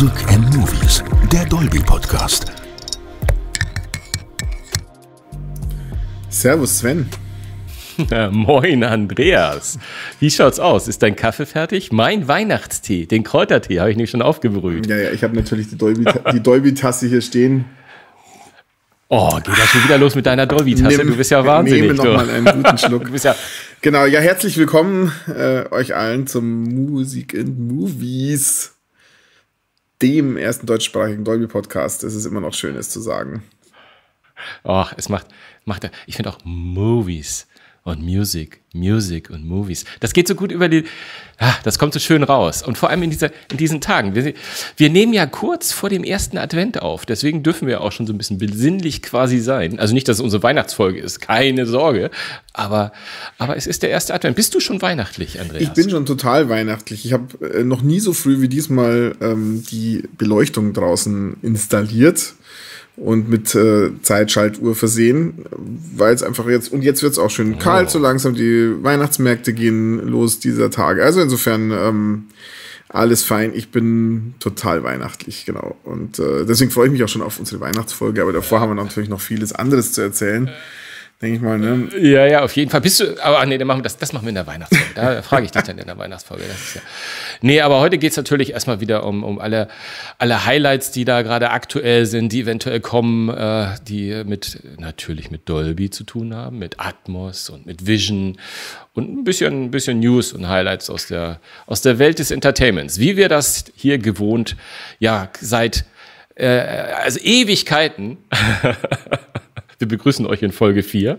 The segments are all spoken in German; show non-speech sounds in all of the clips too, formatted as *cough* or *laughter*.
Music and Movies, der Dolby Podcast. Servus Sven. *laughs* Moin Andreas. Wie schaut's aus? Ist dein Kaffee fertig? Mein Weihnachtstee, den Kräutertee, habe ich nicht schon aufgebrüht. Ja, ja, ich habe natürlich die Dolby-Tasse Dolby hier stehen. Oh, geht das schon wieder los mit deiner Dolby-Tasse? Du bist ja wahnsinnig. Nehme noch du. mal einen guten Schluck. *laughs* du bist ja genau, ja, herzlich willkommen äh, euch allen zum Musik in Movies dem ersten deutschsprachigen Dolby-Podcast Es ist immer noch schön, es zu sagen. Oh, es macht, macht, ich finde auch Movies und Music, Music und Movies. Das geht so gut über die, ach, das kommt so schön raus. Und vor allem in, dieser, in diesen Tagen. Wir, wir, nehmen ja kurz vor dem ersten Advent auf. Deswegen dürfen wir auch schon so ein bisschen besinnlich quasi sein. Also nicht, dass es unsere Weihnachtsfolge ist, keine Sorge. Aber, aber es ist der erste Advent. Bist du schon weihnachtlich, Andreas? Ich bin schon total weihnachtlich. Ich habe äh, noch nie so früh wie diesmal ähm, die Beleuchtung draußen installiert und mit äh, Zeitschaltuhr versehen, weil es einfach jetzt, und jetzt wird es auch schön oh. kalt, so langsam die Weihnachtsmärkte gehen los dieser Tage. Also insofern ähm, alles fein, ich bin total weihnachtlich, genau. Und äh, deswegen freue ich mich auch schon auf unsere Weihnachtsfolge, aber davor haben wir natürlich noch vieles anderes zu erzählen denke ich mal. Ne? Ja, ja, auf jeden Fall. Bist du, aber nee, dann machen wir das, das machen wir in der Weihnachtsfolge. Da *laughs* frage ich dich dann in der Weihnachtsfolge. Das ja, nee, aber heute geht es natürlich erstmal wieder um, um alle, alle Highlights, die da gerade aktuell sind, die eventuell kommen, äh, die mit natürlich mit Dolby zu tun haben, mit Atmos und mit Vision und ein bisschen, ein bisschen News und Highlights aus der, aus der Welt des Entertainments. Wie wir das hier gewohnt, ja, seit äh, also Ewigkeiten *laughs* wir begrüßen euch in Folge 4,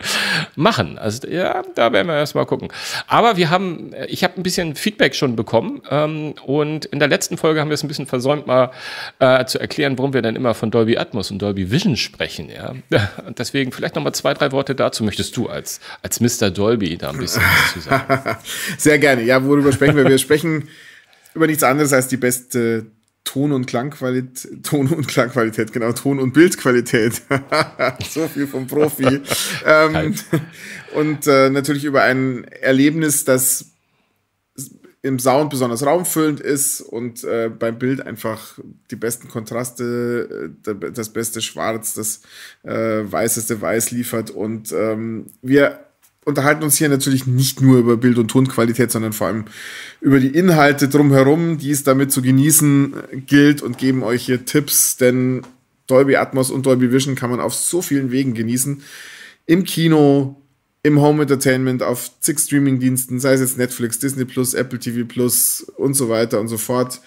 *laughs* machen. Also ja, da werden wir erstmal gucken. Aber wir haben, äh, ich habe ein bisschen Feedback schon bekommen ähm, und in der letzten Folge haben wir es ein bisschen versäumt, mal äh, zu erklären, warum wir dann immer von Dolby Atmos und Dolby Vision sprechen. Ja? Und *laughs* deswegen vielleicht nochmal zwei, drei Worte dazu. Möchtest du als, als Mr. Dolby da ein bisschen was zu sagen? *laughs* Sehr gerne. Ja, worüber sprechen wir? Wir sprechen über nichts anderes als die beste Ton- und Klangqualität, Ton- und Klangqualität, genau, Ton- und Bildqualität. *laughs* so viel vom Profi. ähm, und äh, natürlich über ein Erlebnis, das im Sound besonders raumfüllend ist und äh, beim Bild einfach die besten Kontraste, äh, das beste Schwarz, das äh, weißeste Weiß liefert. Und ähm, wir unterhalten uns hier natürlich nicht nur über Bild- und Tonqualität, sondern vor allem über die Inhalte drumherum, die es damit zu genießen äh, gilt und geben euch hier Tipps, denn Dolby Atmos und Dolby Vision kann man auf so vielen Wegen genießen. Im Kino, im Home Entertainment, auf zig Streaming-Diensten, sei es jetzt Netflix, Disney Plus, Apple TV Plus und so weiter und so fort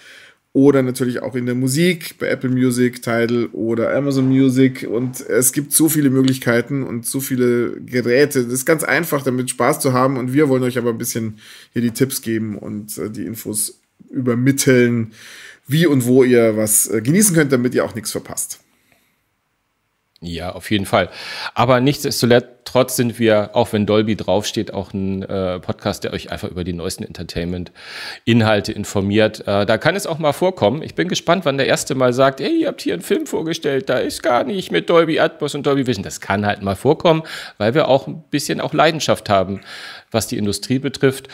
oder natürlich auch in der Musik, bei Apple Music, Tidal oder Amazon Music. Und es gibt so viele Möglichkeiten und so viele Geräte. Das ist ganz einfach, damit Spaß zu haben. Und wir wollen euch aber ein bisschen hier die Tipps geben und äh, die Infos übermitteln, wie und wo ihr was äh, genießen könnt, damit ihr auch nichts verpasst. Ja, auf jeden Fall. Aber nichtsdestotrotz sind wir, auch wenn Dolby draufsteht, auch ein äh, Podcast, der euch einfach über die neuesten Entertainment-Inhalte informiert. Äh, da kann es auch mal vorkommen. Ich bin gespannt, wann der erste mal sagt, ey, ihr habt hier einen Film vorgestellt, da ist gar nicht mit Dolby Atmos und Dolby Vision. Das kann halt mal vorkommen, weil wir auch ein bisschen auch Leidenschaft haben, was die Industrie betrifft.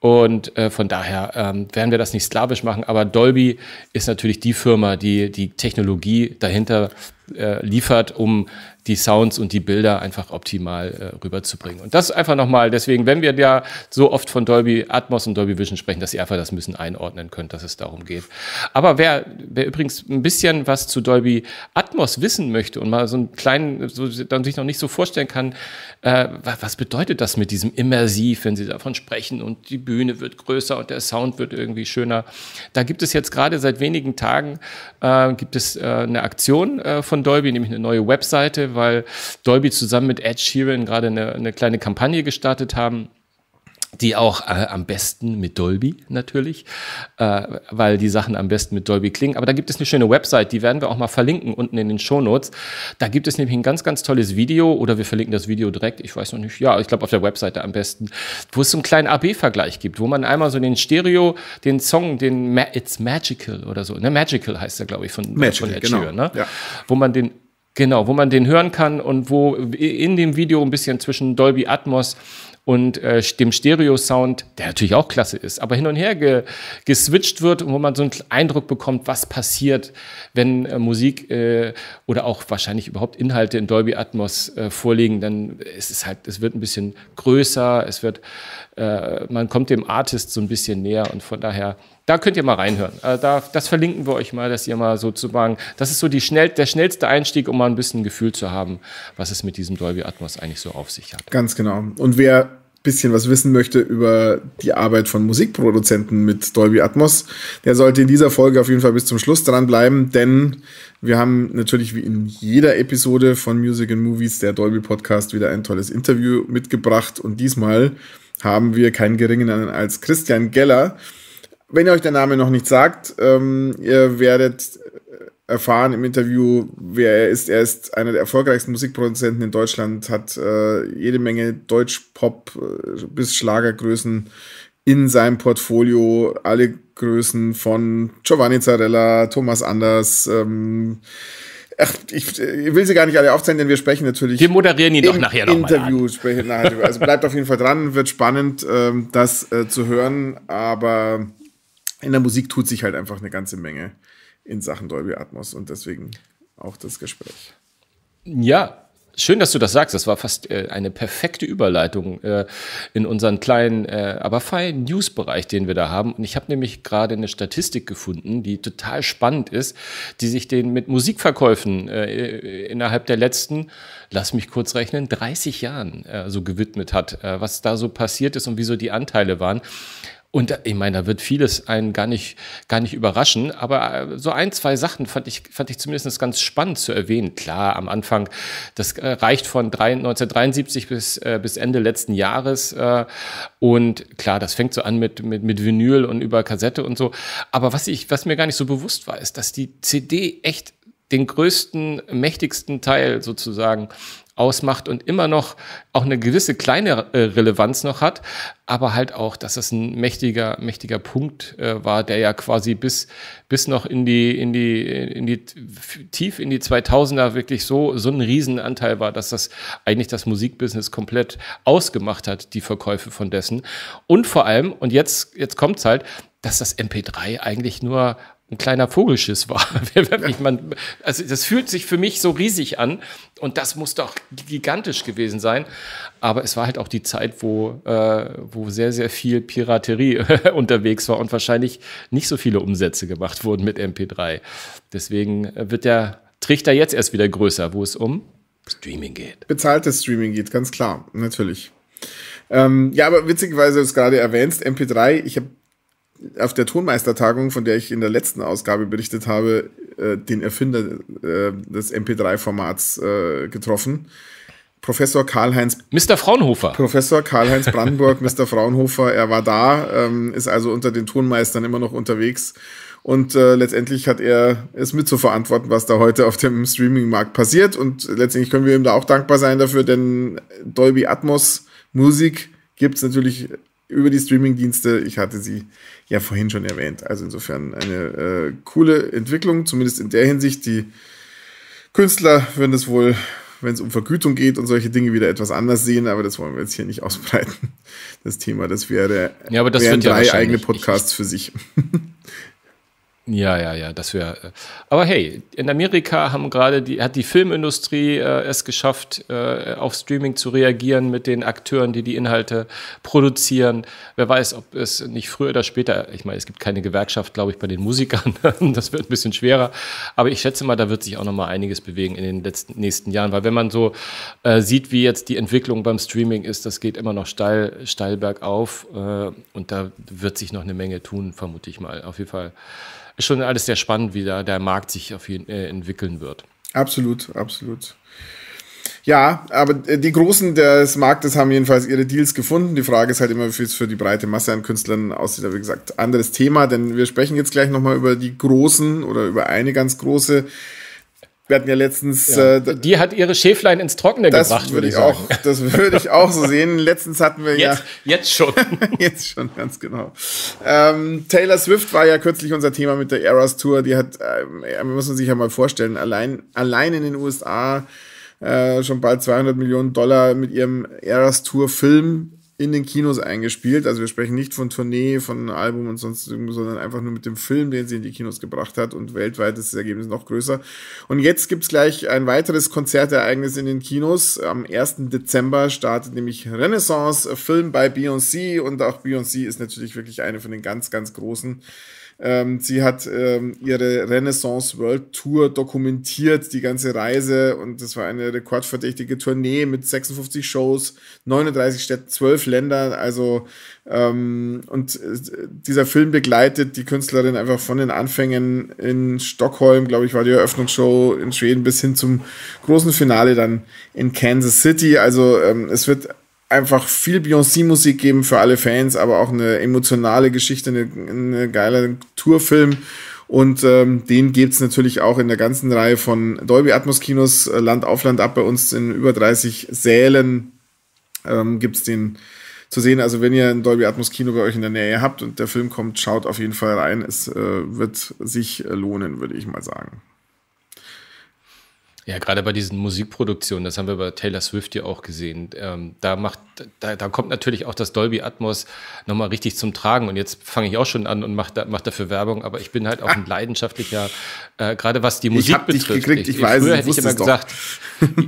Und äh, von daher ähm, werden wir das nicht sklavisch machen. Aber Dolby ist natürlich die Firma, die die Technologie dahinter äh, liefert, um die Sounds und die Bilder einfach optimal äh, rüberzubringen. Und das einfach nochmal, deswegen, wenn wir ja so oft von Dolby Atmos und Dolby Vision sprechen, dass ihr einfach das müssen einordnen könnt, dass es darum geht. Aber wer, wer übrigens ein bisschen was zu Dolby Atmos wissen möchte und mal so einen kleinen, so, dann sich noch nicht so vorstellen kann, äh, was bedeutet das mit diesem Immersiv, wenn sie davon sprechen und die Bühne wird größer und der Sound wird irgendwie schöner. Da gibt es jetzt gerade seit wenigen Tagen, äh, gibt es äh, eine Aktion äh, von Dolby, nämlich eine neue Webseite, weil Dolby zusammen mit Ed Sheeran gerade eine, eine kleine Kampagne gestartet haben die auch äh, am besten mit Dolby natürlich, äh, weil die Sachen am besten mit Dolby klingen. Aber da gibt es eine schöne Website, die werden wir auch mal verlinken unten in den Shownotes. Da gibt es nämlich ein ganz, ganz tolles Video oder wir verlinken das Video direkt, ich weiß noch nicht, ja, ich glaube auf der Webseite am besten, wo es so einen kleinen AB-Vergleich gibt, wo man einmal so den Stereo, den Song, den Ma It's Magical oder so, ne, Magical heißt er, glaube ich, von, Magical, von Ed genau. Sheeran, genau. ne? Ja. wo man den Genau, wo man den hören kann und wo in dem Video ein bisschen zwischen Dolby Atmos und äh, dem Stereo-Sound, der natürlich auch klasse ist, aber hin und her ge geswitcht wird und wo man so einen Eindruck bekommt, was passiert, wenn äh, Musik äh, oder auch wahrscheinlich überhaupt Inhalte in Dolby Atmos äh, vorliegen, dann ist es halt, es wird ein bisschen größer, es wird, äh, man kommt dem Artist so ein bisschen näher und von daher da könnt ihr mal reinhören. Äh, da, das verlinken wir euch mal, dass ihr mal sozusagen, das ist so die schnell, der schnellste Einstieg, um mal ein bisschen ein Gefühl zu haben, was es mit diesem Dolby Atmos eigentlich so auf sich hat. Ganz genau. Und wer ein bisschen was wissen möchte über die Arbeit von Musikproduzenten mit Dolby Atmos, der sollte in dieser Folge auf jeden Fall bis zum Schluss dranbleiben, denn wir haben natürlich wie in jeder Episode von Music and Movies, der Dolby Podcast, wieder ein tolles Interview mitgebracht und diesmal haben wir keinen geringeren als Christian Geller, wenn ihr euch der Name noch nicht sagt, ähm, ihr werdet erfahren im Interview, wer er ist. Er ist einer der erfolgreichsten Musikproduzenten in Deutschland, hat äh, jede Menge Deutsch-Pop äh, bis Schlagergrößen in seinem Portfolio. Alle Größen von Giovanni Zarella, Thomas Anders, ähm, Ach, ich, ich, will sie gar nicht alle aufzählen, denn wir sprechen natürlich. Wir moderieren ihn doch nachher noch Interview sprechen nachher. Also bleibt auf jeden Fall dran, wird spannend, ähm, das äh, zu hören. Aber in der Musik tut sich halt einfach eine ganze Menge in Sachen Dolby Atmos und deswegen auch das Gespräch. Ja, Schön, dass du das sagst. Das war fast äh, eine perfekte Überleitung äh, in unseren kleinen, äh, aber feinen News-Bereich, den wir da haben. Und ich habe nämlich gerade eine Statistik gefunden, die total spannend ist, die sich den mit Musikverkäufen äh, äh, innerhalb der letzten, lass mich kurz rechnen, 30 Jahren äh, so gewidmet hat, was da so passiert ist und wieso die Anteile waren. Und äh, ich meine, da wird vieles einen gar nicht, gar nicht überraschen, aber äh, so ein, zwei Sachen fand ich, fand ich zumindest ganz spannend zu erwähnen. Klar, am Anfang, das äh, reicht von 1973 bis, bis Ende letzten Jahres. und klar, das fängt so an mit, mit, mit Vinyl und über Kassette und so. Aber was, ich, was mir gar nicht so bewusst war, ist, dass die CD echt den größten, mächtigsten Teil sozusagen ausmacht und immer noch auch eine gewisse kleine äh, Relevanz noch hat, aber halt auch, dass es ein mächtiger, mächtiger Punkt äh, war, der ja quasi bis, bis noch in die, in die, in die, tief in die 2000er wirklich so, so ein Riesenanteil war, dass das eigentlich das Musikbusiness komplett ausgemacht hat, die Verkäufe von dessen. Und vor allem, und jetzt, jetzt kommt's halt, dass das MP3 eigentlich nur ein kleiner Vogelschiss war. *laughs* also das fühlt sich für mich so riesig an und das muss doch gigantisch gewesen sein. Aber es war halt auch die Zeit, wo, äh, wo sehr, sehr viel Piraterie *laughs* unterwegs war und wahrscheinlich nicht so viele Umsätze gemacht wurden mit MP3. Deswegen äh, wird der Trichter jetzt erst wieder größer, wo es um Streaming geht. Bezahltes Streaming geht, ganz klar, natürlich. Ähm, ja, aber witzigerweise, du es gerade erwähnst, MP3, ich habe auf der Tonmeistertagung, von der ich in der letzten Ausgabe berichtet habe, äh, den Erfinder äh, des MP3-Formats äh, getroffen. Professor Karl-Heinz. Mr. Fraunhofer. Professor Karl-Heinz *laughs* Brandenburg, Mr. Fraunhofer, er war da, ähm, ist also unter den Tonmeistern immer noch unterwegs. Und äh, letztendlich hat er es mit zu verantworten, was da heute auf dem Streaming-Markt passiert. Und letztendlich können wir ihm da auch dankbar sein dafür, denn Dolby Atmos Musik gibt es natürlich über die Streaming-Dienste. Ich hatte sie ja vorhin schon erwähnt. Also insofern eine äh, coole Entwicklung, zumindest in der Hinsicht. Die Künstler würden es wohl, wenn es um Vergütung geht und solche Dinge, wieder etwas anders sehen, aber das wollen wir jetzt hier nicht ausbreiten. Das Thema, das wäre ja, aber das wären wird ja eigene Podcasts ich, für sich. Ja, ja, ja, das wäre. Äh, aber hey, in Amerika haben gerade die, hat die Filmindustrie äh, es geschafft, äh, auf Streaming zu reagieren mit den Akteuren, die die Inhalte produzieren. Wer weiß, ob es nicht früher oder später, ich meine, es gibt keine Gewerkschaft, glaube ich, bei den Musikern. *laughs* das wird ein bisschen schwerer. Aber ich schätze mal, da wird sich auch noch mal einiges bewegen in den letzten, nächsten Jahren. Weil wenn man so äh, sieht, wie jetzt die Entwicklung beim Streaming ist, das geht immer noch steil, steil bergauf. Äh, und da wird sich noch eine Menge tun, vermute ich mal. Auf jeden Fall ist schon alles sehr spannend, wie da der Markt sich auf jeden, äh, entwickeln wird. Absolut, absolut. Ja, aber äh, die Großen des Marktes haben jedenfalls ihre Deals gefunden. Die Frage ist halt immer, wie es für die breite Masse an Künstlern aussieht. Aber wie gesagt, anderes Thema, denn wir sprechen jetzt gleich nochmal über die Großen oder über eine ganz große wir hatten ja letztens. Ja, äh, die hat ihre Schäflein ins Trockene gebracht, würde ich sagen. auch. Das würde ich auch so sehen. Letztens hatten wir jetzt, ja. Jetzt schon. *laughs* jetzt schon, ganz genau. Ähm, Taylor Swift war ja kürzlich unser Thema mit der Eras Tour. Die hat, äh, muss man sich ja mal vorstellen, allein, allein in den USA. Äh, schon bald 200 Millionen Dollar mit ihrem Eras Tour Film in den Kinos eingespielt. Also wir sprechen nicht von Tournee, von Album und sonst irgendwas, sondern einfach nur mit dem Film, den sie in die Kinos gebracht hat. Und weltweit ist das Ergebnis noch größer. Und jetzt gibt's gleich ein weiteres Konzertereignis in den Kinos. Am 1. Dezember startet nämlich Renaissance, Film bei Beyoncé. Und auch Beyoncé ist natürlich wirklich eine von den ganz, ganz großen ähm, sie hat ähm, ihre Renaissance World Tour dokumentiert, die ganze Reise. Und das war eine rekordverdächtige Tournee mit 56 Shows, 39 Städten, 12 Ländern. Also, ähm, und äh, dieser Film begleitet die Künstlerin einfach von den Anfängen in Stockholm, glaube ich, war die Eröffnungsshow in Schweden bis hin zum großen Finale dann in Kansas City. Also, ähm, es wird einfach viel Beyoncé-Musik geben für alle Fans, aber auch eine emotionale Geschichte, eine, eine geile Tourfilm. Und ähm, den es natürlich auch in der ganzen Reihe von Dolby Atmos Kinos, äh, Land auf Land ab. Bei uns in über 30 Sälen ähm, es den zu sehen. Also wenn ihr ein Dolby Atmos Kino bei euch in der Nähe habt und der Film kommt, schaut auf jeden Fall rein. Es äh, wird sich lohnen, würde ich mal sagen. Ja, gerade bei diesen Musikproduktionen, das haben wir bei Taylor Swift ja auch gesehen. Ähm, da macht, da, da, kommt natürlich auch das Dolby Atmos nochmal richtig zum Tragen. Und jetzt fange ich auch schon an und mache mach dafür Werbung, aber ich bin halt auch ein ah. leidenschaftlicher, äh, gerade was die Musik ich hab betrifft. Dich gekriegt, ich, ich weiß, früher hätte ich immer gesagt, *laughs*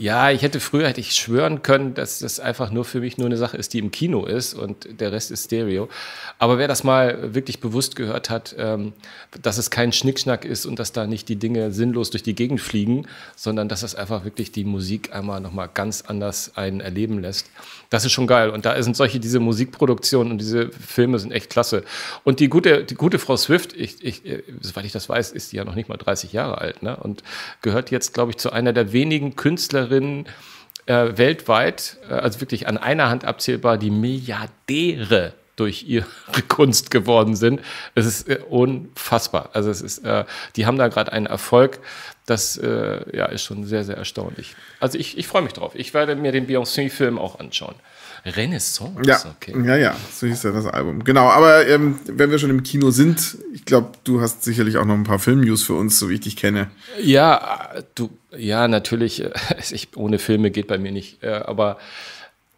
Ja, ich hätte früher hätte ich schwören können, dass das einfach nur für mich nur eine Sache ist, die im Kino ist und der Rest ist Stereo. Aber wer das mal wirklich bewusst gehört hat, ähm, dass es kein Schnickschnack ist und dass da nicht die Dinge sinnlos durch die Gegend fliegen, sondern dass das einfach wirklich die Musik einmal nochmal ganz anders einen erleben lässt. Das ist schon geil. Und da sind solche, diese Musikproduktionen und diese Filme sind echt klasse. Und die gute, die gute Frau Swift, ich, ich, äh, soweit ich das weiß, ist die ja noch nicht mal 30 Jahre alt ne? und gehört jetzt, glaube ich, zu einer der wenigen Künstler Sportlerinnen äh, weltweit, äh, also wirklich an einer Hand abzählbar, die Milliardäre durch ihre *laughs* Kunst geworden sind. Es ist äh, unfassbar. Also es ist, äh, die haben da gerade einen Erfolg. Das äh, ja, ist schon sehr, sehr erstaunlich. Also ich, ich freue mich drauf. Ich werde mir den Beyoncé-Film auch anschauen. Renaissance. Ja, okay. ja, ja, so hieß ja das Album. Genau, aber ähm, wenn wir schon im Kino sind, ich glaube, du hast sicherlich auch noch ein paar Film-News für uns, so wie ich dich kenne. Ja, du, ja, natürlich, äh, *laughs* ich, ohne Filme geht bei mir nicht, äh, aber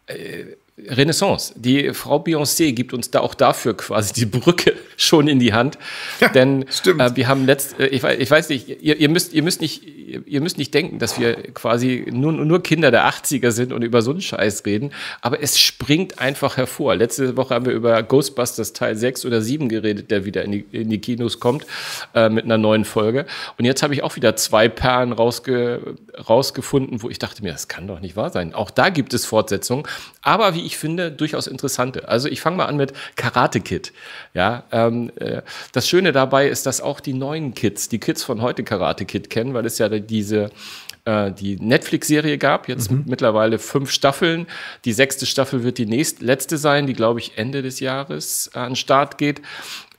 äh, Renaissance. Die Frau Beyoncé gibt uns da auch dafür quasi die Brücke *laughs* schon in die Hand. Ja, Denn äh, wir haben letzt, äh, ich, ich, weiß nicht, ihr, ihr, müsst, ihr, müsst nicht, ihr müsst nicht denken, dass wir quasi nur, nur Kinder der 80er sind und über so einen Scheiß reden, aber es springt einfach hervor. Letzte Woche haben wir über Ghostbusters Teil 6 oder 7 geredet, der wieder in die, in die Kinos kommt äh, mit einer neuen Folge. Und jetzt habe ich auch wieder zwei Perlen rausge, rausgefunden, wo ich dachte mir, das kann doch nicht wahr sein. Auch da gibt es Fortsetzungen. Aber wie wie ich finde, durchaus interessante. Also ich fange mal an mit Karate Kid. Ja, ähm, äh, das Schöne dabei ist, dass auch die neuen Kids, die Kids von heute Karate Kid kennen, weil es ja diese äh, die Netflix-Serie gab, jetzt mhm. mittlerweile fünf Staffeln. Die sechste Staffel wird die nächste, letzte sein, die, glaube ich, Ende des Jahres äh, an den Start geht.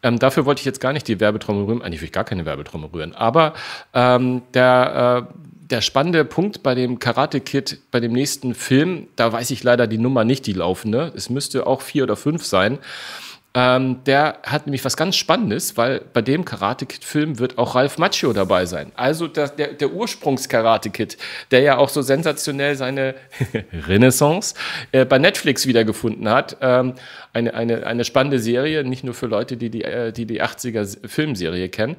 Ähm, dafür wollte ich jetzt gar nicht die Werbetrommel rühren, eigentlich will ich gar keine Werbetrommel rühren, aber ähm, der äh, der spannende Punkt bei dem Karate Kid, bei dem nächsten Film, da weiß ich leider die Nummer nicht, die laufende. Es müsste auch vier oder fünf sein. Ähm, der hat nämlich was ganz Spannendes, weil bei dem Karate-Kid-Film wird auch Ralph Macchio dabei sein. Also der, der, der Ursprungs-Karate-Kid, der ja auch so sensationell seine *laughs* Renaissance äh, bei Netflix wiedergefunden hat. Ähm, eine, eine, eine spannende Serie, nicht nur für Leute, die die, äh, die, die 80er-Filmserie kennen.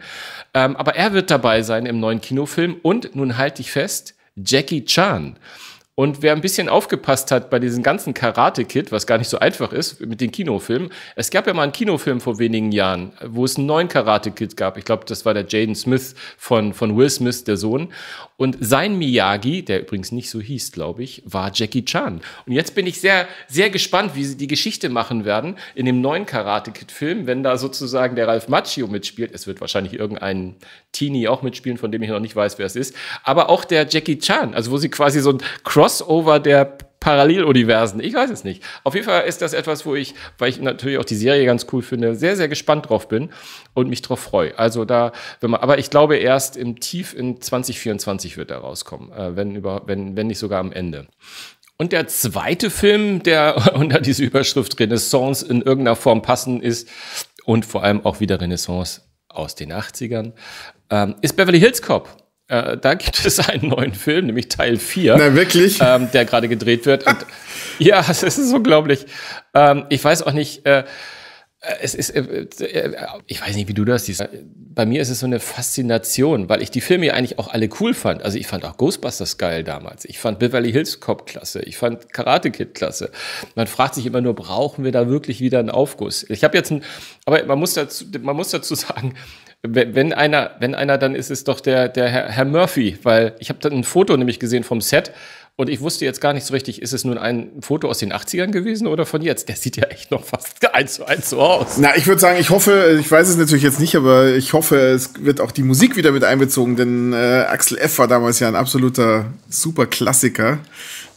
Ähm, aber er wird dabei sein im neuen Kinofilm und nun halte ich fest, Jackie Chan. Und wer ein bisschen aufgepasst hat bei diesem ganzen Karate-Kit, was gar nicht so einfach ist mit den Kinofilmen, es gab ja mal einen Kinofilm vor wenigen Jahren, wo es einen neuen Karate-Kit gab. Ich glaube, das war der Jaden Smith von, von Will Smith, der Sohn. Und sein Miyagi, der übrigens nicht so hieß, glaube ich, war Jackie Chan. Und jetzt bin ich sehr, sehr gespannt, wie sie die Geschichte machen werden in dem neuen Karate Kid-Film, wenn da sozusagen der Ralf Macchio mitspielt. Es wird wahrscheinlich irgendein Teenie auch mitspielen, von dem ich noch nicht weiß, wer es ist. Aber auch der Jackie Chan, also wo sie quasi so ein Crossover der Paralleluniversen. Ich weiß es nicht. Auf jeden Fall ist das etwas, wo ich, weil ich natürlich auch die Serie ganz cool finde, sehr, sehr gespannt drauf bin und mich drauf freue. Also da, wenn man, aber ich glaube erst im Tief in 2024 wird da rauskommen, äh, wenn über, wenn, wenn nicht sogar am Ende. Und der zweite Film, der *laughs* unter diese Überschrift Renaissance in irgendeiner Form passend ist und vor allem auch wieder Renaissance aus den 80ern, ähm, ist Beverly Hills Cop. Äh, da gibt es einen neuen Film, nämlich Teil 4. Na, wirklich? Ähm, der gerade gedreht wird. Und, *laughs* ja, es ist unglaublich. Ähm, ich weiß auch nicht, äh, es ist, äh, äh, ich weiß nicht, wie du das siehst. Bei mir ist es so eine Faszination, weil ich die Filme ja eigentlich auch alle cool fand. Also ich fand auch Ghostbusters geil damals. Ich fand Beverly Hills Cop klasse. Ich fand Karate Kid klasse. Man fragt sich immer nur, brauchen wir da wirklich wieder einen Aufguss? Ich habe jetzt einen, aber man muss dazu, man muss dazu *laughs* sagen, wenn einer, wenn einer, dann ist es doch der, der Herr, Herr Murphy, weil ich habe dann ein Foto nämlich gesehen vom Set und ich wusste jetzt gar nicht so richtig, ist es nun ein Foto aus den 80ern gewesen oder von jetzt? Der sieht ja echt noch fast eins zu eins so aus. Na, ich würde sagen, ich hoffe, ich weiß es natürlich jetzt nicht, aber ich hoffe, es wird auch die Musik wieder mit einbezogen, denn äh, Axel F. war damals ja ein absoluter Superklassiker.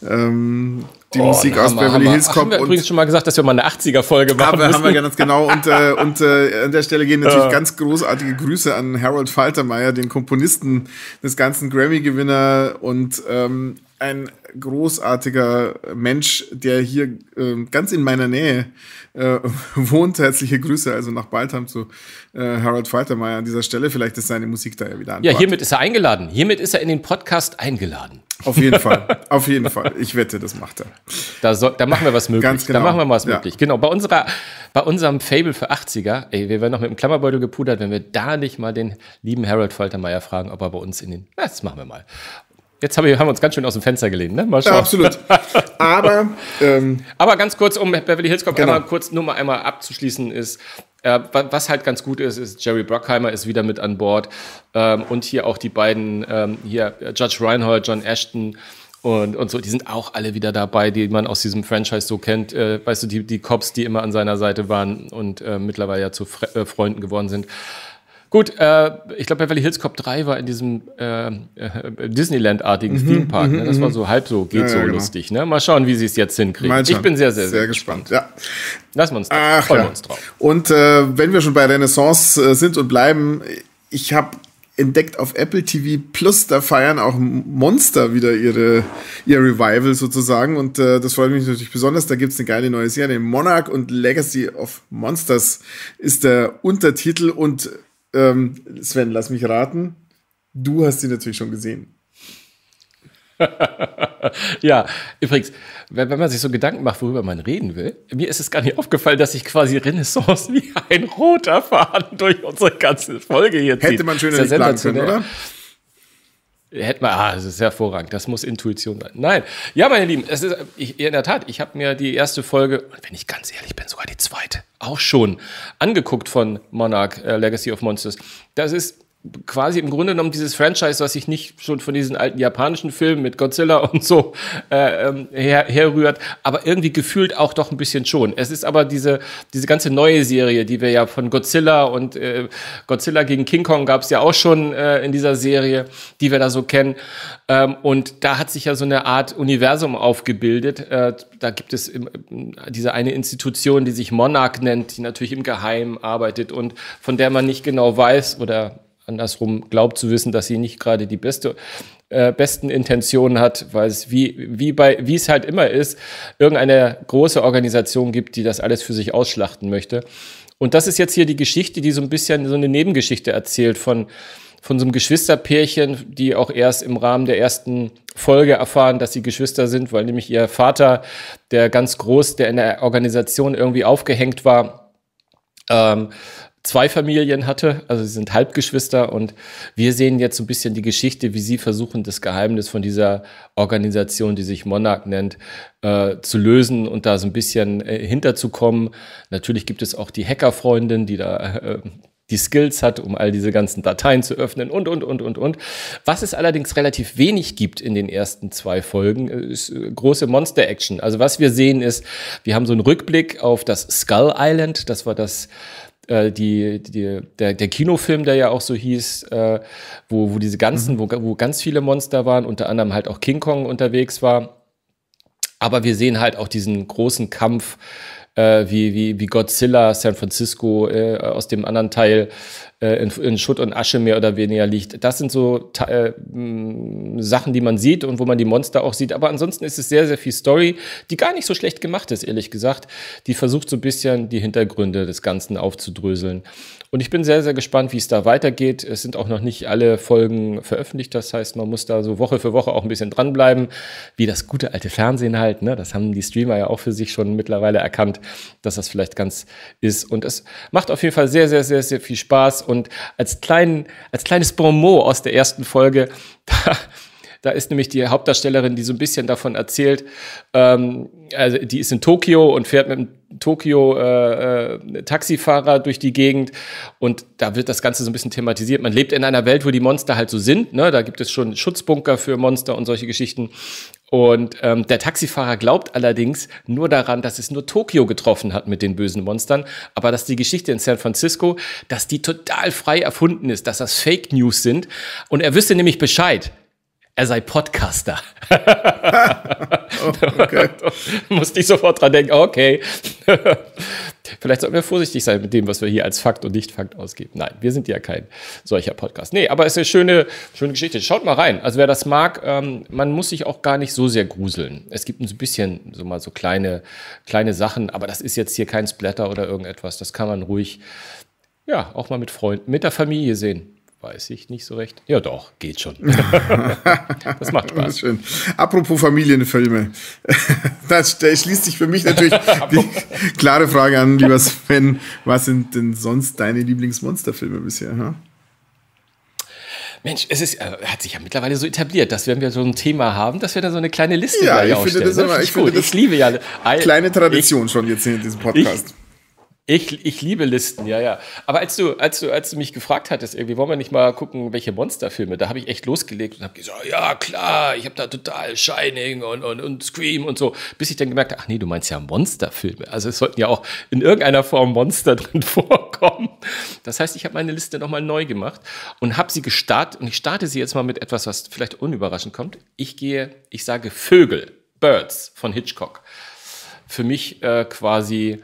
Ähm, die oh, Musik aus Hammer, Beverly Hills Cop. Haben wir übrigens schon mal gesagt, dass wir mal eine 80er-Folge machen. Haben, müssen. haben wir ganz genau. Und, äh, *laughs* und äh, an der Stelle gehen natürlich ja. ganz großartige Grüße an Harold Faltermeier, den Komponisten des ganzen Grammy-Gewinner und ähm, ein großartiger Mensch, der hier äh, ganz in meiner Nähe äh, *laughs* wohnt. Herzliche Grüße also nach Baltham zu äh, Harold Faltermeier an dieser Stelle. Vielleicht ist seine Musik da ja wieder an. Ja, hiermit ist er eingeladen. Hiermit ist er in den Podcast eingeladen. Auf jeden *laughs* Fall, auf jeden Fall. Ich wette, das macht er. Da, so, da machen wir was möglich. Ganz genau. Da machen wir mal was ja. möglich. Genau, bei, unserer, bei unserem Fable für 80er, ey, wir werden noch mit dem Klammerbeutel gepudert, wenn wir da nicht mal den lieben Harold Faltermeier fragen, ob er bei uns in den, na, das machen wir mal, Jetzt haben wir, haben wir uns ganz schön aus dem Fenster gelehnt, ne? Mal schauen. Ja, absolut. *laughs* Aber, ähm, Aber ganz kurz, um Beverly Hills Cop genau. einmal kurz nur mal einmal abzuschließen, ist, äh, was halt ganz gut ist, ist Jerry Bruckheimer ist wieder mit an Bord ähm, und hier auch die beiden, ähm, hier äh, Judge Reinhold, John Ashton und, und so, die sind auch alle wieder dabei, die man aus diesem Franchise so kennt. Äh, weißt du, die, die Cops, die immer an seiner Seite waren und äh, mittlerweile ja zu Fre äh, Freunden geworden sind. Gut, äh, ich glaube, Beverly Hills Cop 3 war in diesem äh, äh Disneyland-artigen mhm, Park. Ne? Mhm, das war mhm. so halb so, geht ja, so ja, genau. lustig. Ne? Mal schauen, wie sie es jetzt hinkriegen. Ich bin sehr, sehr, sehr, gespannt. gespannt. Ja. Lassen wir uns, Ach, freuen uns drauf. Und äh, wenn wir schon bei Renaissance äh, sind und bleiben, ich habe entdeckt auf Apple TV Plus, da feiern auch Monster wieder ihre, ihr Revival sozusagen. Und äh, das freut mich natürlich besonders. Da gibt es eine geile neue Serie. Monarch und Legacy of Monsters ist der Untertitel und ähm, Sven, lass mich raten. Du hast sie natürlich schon gesehen. *laughs* ja, übrigens, wenn, wenn, man sich so Gedanken macht, worüber man reden will, mir ist es gar nicht aufgefallen, dass ich quasi Renaissance wie ein roter Faden *laughs* durch unsere ganze Folge hier ziehe. Hätte man schöner nicht planen können, oder? Hätte man, ah, das ist hervorragend, das muss Intuition sein. Nein, ja, meine Lieben, es ist, ich, in der Tat, ich habe mir die erste Folge, und wenn ich ganz ehrlich bin, sogar die zweite, auch schon angeguckt von Monarch äh, Legacy of Monsters. Das ist quasi im Grunde genommen dieses Franchise, was sich nicht schon von diesen alten japanischen Filmen mit Godzilla *laughs* und so äh, ähm, her, herrührt, aber irgendwie gefühlt auch doch ein bisschen schon. Es ist aber diese, diese ganze neue Serie, die wir ja von Godzilla und äh, Godzilla gegen King Kong gab es ja auch schon äh, in dieser Serie, die wir da so kennen. Ähm, und da hat sich ja so eine Art Universum aufgebildet. Äh, da gibt es im, diese eine Institution, die sich Monarch nennt, die natürlich im Geheimen arbeitet und von der man nicht genau weiß oder andersrum glaubt zu wissen, dass sie nicht gerade die beste, äh, besten Intentionen hat, weil es wie, wie bei, wie es halt immer ist, irgendeine große Organisation gibt, die das alles für sich ausschlachten möchte. Und das ist jetzt hier die Geschichte, die so ein bisschen so eine Nebengeschichte erzählt von, von so einem Geschwisterpärchen, die auch erst im Rahmen der ersten Folge erfahren, dass sie Geschwister sind, weil nämlich ihr Vater, der ganz groß, der in der Organisation irgendwie aufgehängt war, ähm, zwei Familien hatte. Also sie sind Halbgeschwister und wir sehen jetzt so ein bisschen die Geschichte, wie sie versuchen, das Geheimnis von dieser Organisation, die sich Monarch nennt, äh, zu lösen und da so ein bisschen äh, hinterzukommen. Natürlich gibt es auch die Hackerfreundin, die da äh, die Skills hat, um all diese ganzen Dateien zu öffnen und, und, und, und, und. Was es allerdings relativ wenig gibt in den ersten zwei Folgen, äh, ist äh, große Monster-Action. Also was wir sehen ist, wir haben so einen Rückblick auf das Skull Island. Das war das äh, die, die, der, der Kinofilm, der ja auch so hieß, äh, wo, wo diese ganzen, mhm. wo, wo ganz viele Monster waren, unter anderem halt auch King Kong unterwegs war. Aber wir sehen halt auch diesen großen Kampf äh, wie, wie, wie Godzilla San Francisco äh, aus dem anderen Teil äh, in, in, Schutt und Asche mehr oder weniger liegt. Das sind so äh, Sachen, die man sieht und wo man die Monster auch sieht. Aber ansonsten ist es sehr, sehr viel Story, die gar nicht so schlecht gemacht ist, ehrlich gesagt. Die versucht so ein bisschen die Hintergründe des Ganzen aufzudröseln. Und ich bin sehr, sehr gespannt, wie es da weitergeht. Es sind auch noch nicht alle Folgen veröffentlicht. Das heißt, man muss da so Woche für Woche auch ein bisschen dranbleiben, wie das gute alte Fernsehen halt. Ne? Das haben die Streamer ja auch für sich schon mittlerweile erkannt, dass das vielleicht ganz ist. Und es macht auf jeden Fall sehr, sehr, sehr, sehr viel Spaß und als, klein, als kleines Bonmot aus der ersten Folge, *laughs* da, da ist nämlich die Hauptdarstellerin, die so ein bisschen davon erzählt, ähm, also die ist in Tokio und fährt mit einem Tokio-Taxifahrer äh, äh durch die Gegend und da wird das Ganze so ein bisschen thematisiert. Man lebt in einer Welt, wo die Monster halt so sind. Ne? Da gibt es schon Schutzbunker für Monster und solche Geschichten. Und ähm, der Taxifahrer glaubt allerdings nur daran, dass es nur Tokio getroffen hat mit den bösen Monstern, aber dass die Geschichte in San Francisco, dass die total frei erfunden ist, dass das Fake News sind. Und er wüsste nämlich Bescheid. Er sei Podcaster. *laughs* *laughs* oh, Musste ich sofort dran denken, okay. Vielleicht sollten wir vorsichtig sein mit dem, was wir hier als Fakt und Nicht-Fakt ausgeben. Nein, wir sind ja kein solcher Podcast. Nee, aber es ist eine schöne, schöne Geschichte. Schaut mal rein. Also wer das mag, ähm, man muss sich auch gar nicht so sehr gruseln. Es gibt ein bisschen so mal so kleine, kleine Sachen, aber das ist jetzt hier kein Splatter oder irgendetwas. Das kann man ruhig, ja, auch mal mit Freunden, mit der Familie sehen. Weiß ich nicht so recht. Ja, doch, geht schon. *laughs* das macht Spaß. schön. Apropos Familienfilme. da schließt sich für mich natürlich *laughs* die klare Frage an, lieber Sven. Was sind denn sonst deine Lieblingsmonsterfilme bisher? Ne? Mensch, es ist, äh, hat sich ja mittlerweile so etabliert, dass wenn wir so ein Thema haben, dass wir dann so eine kleine Liste ja, ich finde, das immer, ich, finde das ich liebe ja kleine Tradition ich, schon jetzt in diesem Podcast. Ich, ich liebe Listen, ja, ja. Aber als du, als du, als du mich gefragt hattest, irgendwie wollen wir nicht mal gucken, welche Monsterfilme, da habe ich echt losgelegt und habe gesagt, ja klar, ich habe da total Shining und, und, und Scream und so, bis ich dann gemerkt habe, ach nee, du meinst ja Monsterfilme. Also es sollten ja auch in irgendeiner Form Monster *laughs* drin vorkommen. Das heißt, ich habe meine Liste nochmal neu gemacht und habe sie gestartet und ich starte sie jetzt mal mit etwas, was vielleicht unüberraschend kommt. Ich gehe, ich sage Vögel, Birds von Hitchcock. Für mich äh, quasi